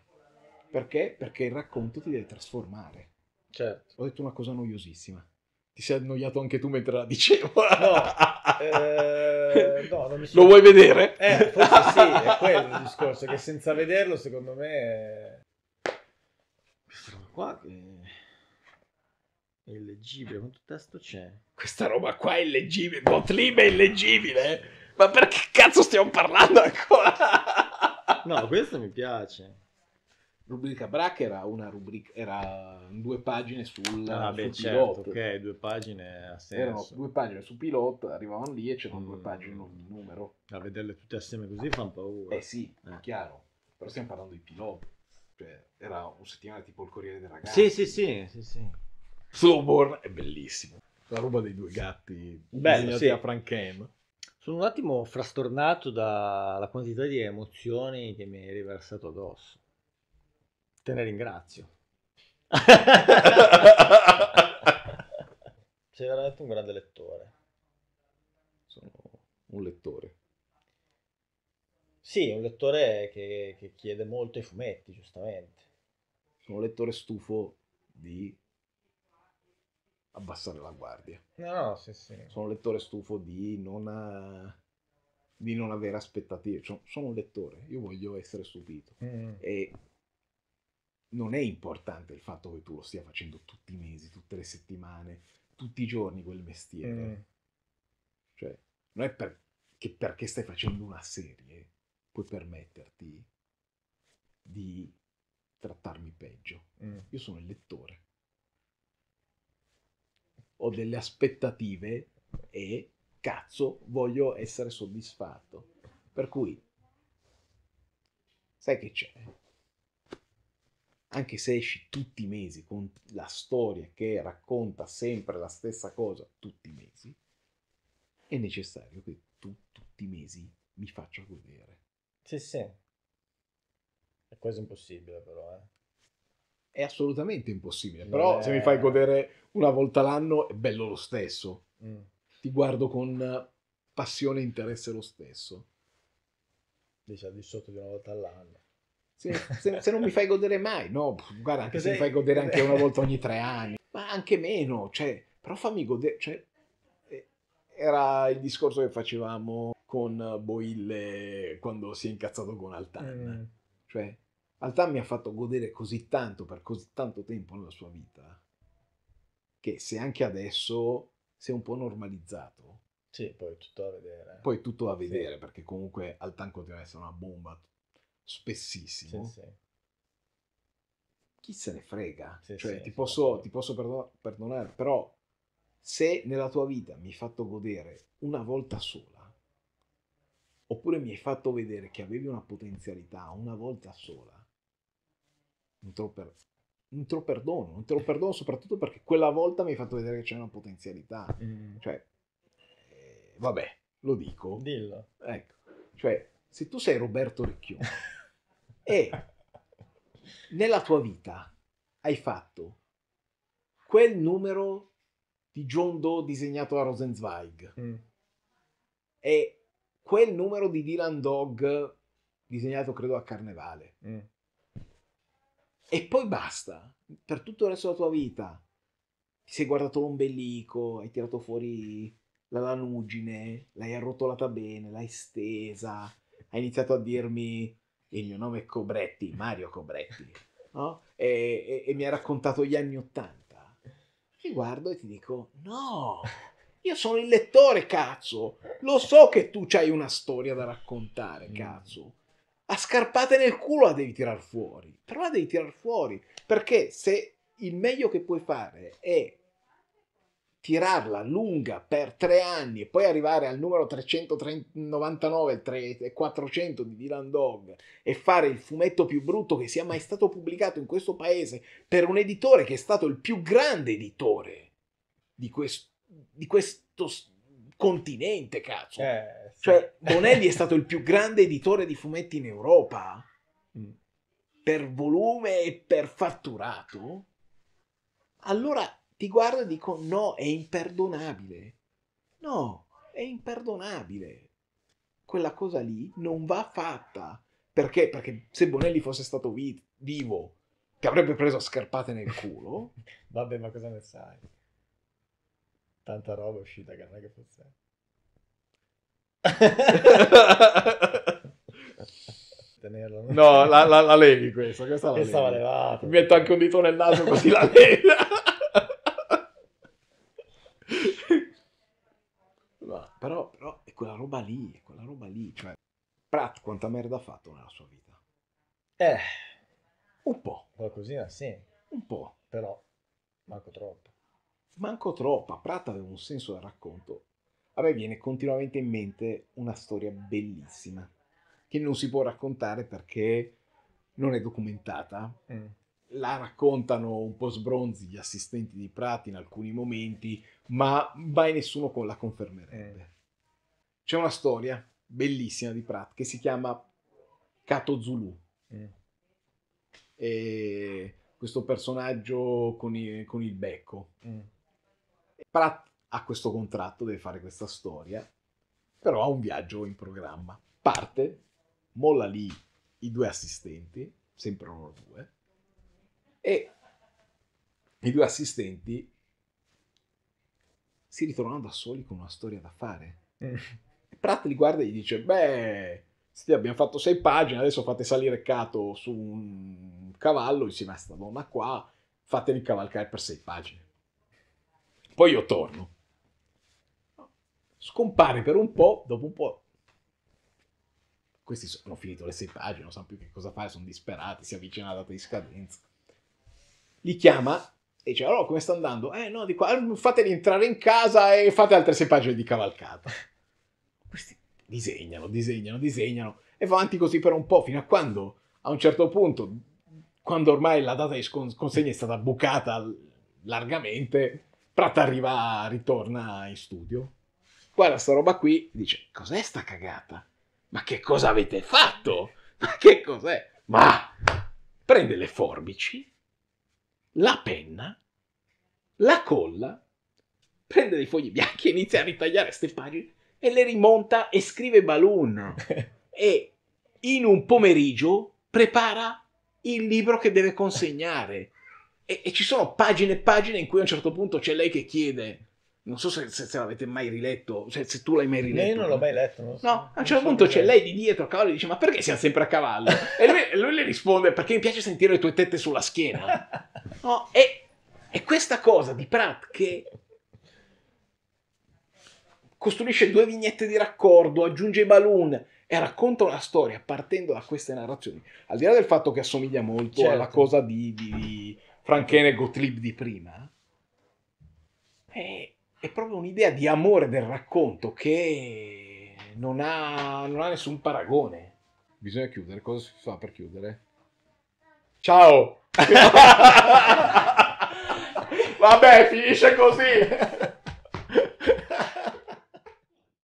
A: Perché? Perché il racconto ti deve trasformare. Certo. Ho detto una cosa noiosissima. Ti sei annoiato anche tu mentre la dicevo. No. <laughs> Eh,
B: no, non mi sono... Lo vuoi vedere? Eh, forse sì, è quello il discorso, che senza vederlo secondo me... Questa roba qua che... È illeggibile, quanto testo c'è?
A: Questa roba qua è illeggibile, Botlib è illeggibile? Ma perché cazzo stiamo parlando ancora?
B: no, questo mi
A: piace rubrica Brack era una rubrica, era due pagine sul, ah, beh, sul certo, Ok,
B: due pagine a senso. Erano
A: due pagine su pilota, arrivavano lì e c'erano mm.
B: due pagine un numero. A vederle tutte assieme così fa
A: paura. Eh sì, eh. chiaro. Però stiamo parlando di pilota. Cioè, era un settimana tipo il Corriere dei Ragazzi Sì, sì,
B: sì, sì, sì. è bellissimo. La roba dei due gatti. Bello, sì. a Frank Ham. Sono un attimo frastornato dalla quantità di emozioni che mi hai riversato addosso. Te ne ringrazio. <laughs> Sei veramente un grande lettore. Sono un lettore. Sì, un lettore che, che chiede molto ai fumetti, giustamente.
A: Sono un lettore stufo di abbassare la guardia.
B: No, no, sì, sì.
A: Sono un lettore stufo di non, a... di non avere aspettative. Cioè, sono un lettore, io voglio essere stupito. Mm. E non è importante il fatto che tu lo stia facendo tutti i mesi, tutte le settimane, tutti i giorni quel mestiere. Mm. Cioè, non è per, che perché stai facendo una serie puoi permetterti di trattarmi peggio. Mm. Io sono il lettore. Ho delle aspettative e cazzo, voglio essere soddisfatto. Per cui sai che c'è? anche se esci tutti i mesi con la storia che racconta sempre la stessa cosa tutti i mesi, è necessario che tu tutti i mesi mi faccia godere.
B: Sì, sì. È quasi impossibile però, eh.
A: È assolutamente impossibile, non però se mi fai godere una volta l'anno è bello lo stesso. Mm. Ti guardo con passione e interesse lo stesso.
B: Dice al di sotto di una volta all'anno.
A: Se, se, se non mi fai godere mai, no, guarda, anche se mi fai godere anche una volta ogni tre anni, ma anche meno, cioè, però fammi godere, cioè, eh, era il discorso che facevamo con Boille quando si è incazzato con Altan. Mm. Cioè, Altan mi ha fatto godere così tanto per così tanto tempo nella sua vita che se anche adesso si è un po' normalizzato. Sì, poi è tutto da vedere. Poi è tutto da vedere sì. perché comunque Altan continua ad essere una bomba spessissimo. Sì, sì. Chi se ne frega? Sì, cioè, ti posso, ti, posso, perdon- perdonare, però se nella tua vita mi hai fatto godere una volta sola, oppure mi hai fatto vedere che avevi una potenzialità una volta sola, non te lo, per- non te lo perdono, non te lo perdono soprattutto perché quella volta mi hai fatto vedere che c'è una potenzialità. Mm. Cioè, eh, vabbè, lo dico. Dillo. Ecco, cioè, se tu sei Roberto Recchioni <laughs> E nella tua vita hai fatto quel numero di John Doe disegnato a Rosenzweig mm. e quel numero di Dylan Dog disegnato credo a Carnevale. Mm. E poi basta, per tutto il resto della tua vita. Ti sei guardato l'ombelico, hai tirato fuori la lanugine, l'hai arrotolata bene, l'hai stesa, hai iniziato a dirmi il mio nome è Cobretti, Mario Cobretti, <laughs> no? e, e, e mi ha raccontato gli anni Ottanta, ti guardo e ti dico, no, io sono il lettore, cazzo, lo so che tu hai una storia da raccontare, mm. cazzo. A scarpate nel culo la devi tirar fuori, però la devi tirar fuori, perché se il meglio che puoi fare è tirarla lunga per tre anni e poi arrivare al numero 399 e 400 di Dylan Dog e fare il fumetto più brutto che sia mai stato pubblicato in questo paese per un editore che è stato il più grande editore di, quest- di questo continente, cazzo. Eh, sì. Cioè, Bonelli è stato il più grande editore di fumetti in Europa mm, per volume e per fatturato. Allora ti guardo e dico no, è imperdonabile. No, è imperdonabile. Quella cosa lì non va fatta. Perché? Perché se Bonelli fosse stato vi- vivo, ti avrebbe preso a scarpate nel culo. <laughs> Vabbè, ma cosa ne
B: sai? Tanta roba è uscita che non è che fosse... <laughs> Tenerlo, no, la, la, la, levi questa, questa la, questa levi. la levata. Mi metto anche un dito nel naso così la levi. <laughs>
A: No, però, però, è quella roba lì, è quella roba lì. Cioè, Pratt quanta merda ha fatto nella sua vita? Eh, un po'. Qualcosina sì. Un po'. Però, manco troppo. Manco troppa. Pratt aveva un senso del racconto. A me viene continuamente in mente una storia bellissima, che non si può raccontare perché non è documentata. Mm la raccontano un po' sbronzi gli assistenti di Prati in alcuni momenti, ma mai nessuno la confermerebbe. Eh. C'è una storia bellissima di Prat che si chiama Kato Zulu. Eh. E questo personaggio con, i, con il becco. Eh. Prat ha questo contratto, deve fare questa storia, però ha un viaggio in programma. Parte, molla lì i due assistenti, sempre loro due, e i due assistenti si ritrovano da soli con una storia da fare. Mm. Pratt li guarda e gli dice, beh, sì, abbiamo fatto sei pagine, adesso fate salire Cato su un cavallo insieme a questa donna qua, fateli cavalcare per sei pagine. Poi io torno. Scompare per un po', dopo un po'. Questi sono finito le sei pagine, non sanno più che cosa fare, sono disperati, si avvicina la data di scadenza li chiama e dice allora oh, come sta andando? Eh no, di qua, eh, fateli entrare in casa e fate altre sei pagine di cavalcata. <laughs> Questi disegnano, disegnano, disegnano e va avanti così per un po' fino a quando a un certo punto, quando ormai la data di consegna è stata bucata largamente, Pratt arriva, ritorna in studio, guarda sta roba qui, dice cos'è sta cagata? Ma che cosa avete fatto? Ma che cos'è? Ma prende le forbici la penna, la colla, prende dei fogli bianchi e inizia a ritagliare queste pagine e le rimonta e scrive Balloon. <laughs> e in un pomeriggio prepara il libro che deve consegnare. E, e ci sono pagine e pagine in cui a un certo punto c'è lei che chiede non so se, se, se l'avete mai riletto, cioè, se tu l'hai mai riletto. Io non l'ho mai letto. So. No, a un certo punto c'è lei di dietro a cavallo e dice: Ma perché siamo sempre a cavallo? e lui, lui, le risponde: Perché mi piace sentire le tue tette sulla schiena. <laughs> No, e, e questa cosa di Pratt che costruisce due vignette di raccordo, aggiunge i balloon e racconta una storia partendo da queste narrazioni. Al di là del fatto che assomiglia molto certo. alla cosa di, di, di Franchene Gottlieb di prima. Eh, è proprio un'idea di amore del racconto che non ha, non ha nessun paragone. Bisogna chiudere, cosa si fa per chiudere?
B: Ciao! <laughs> <laughs>
A: Vabbè, finisce così! <laughs>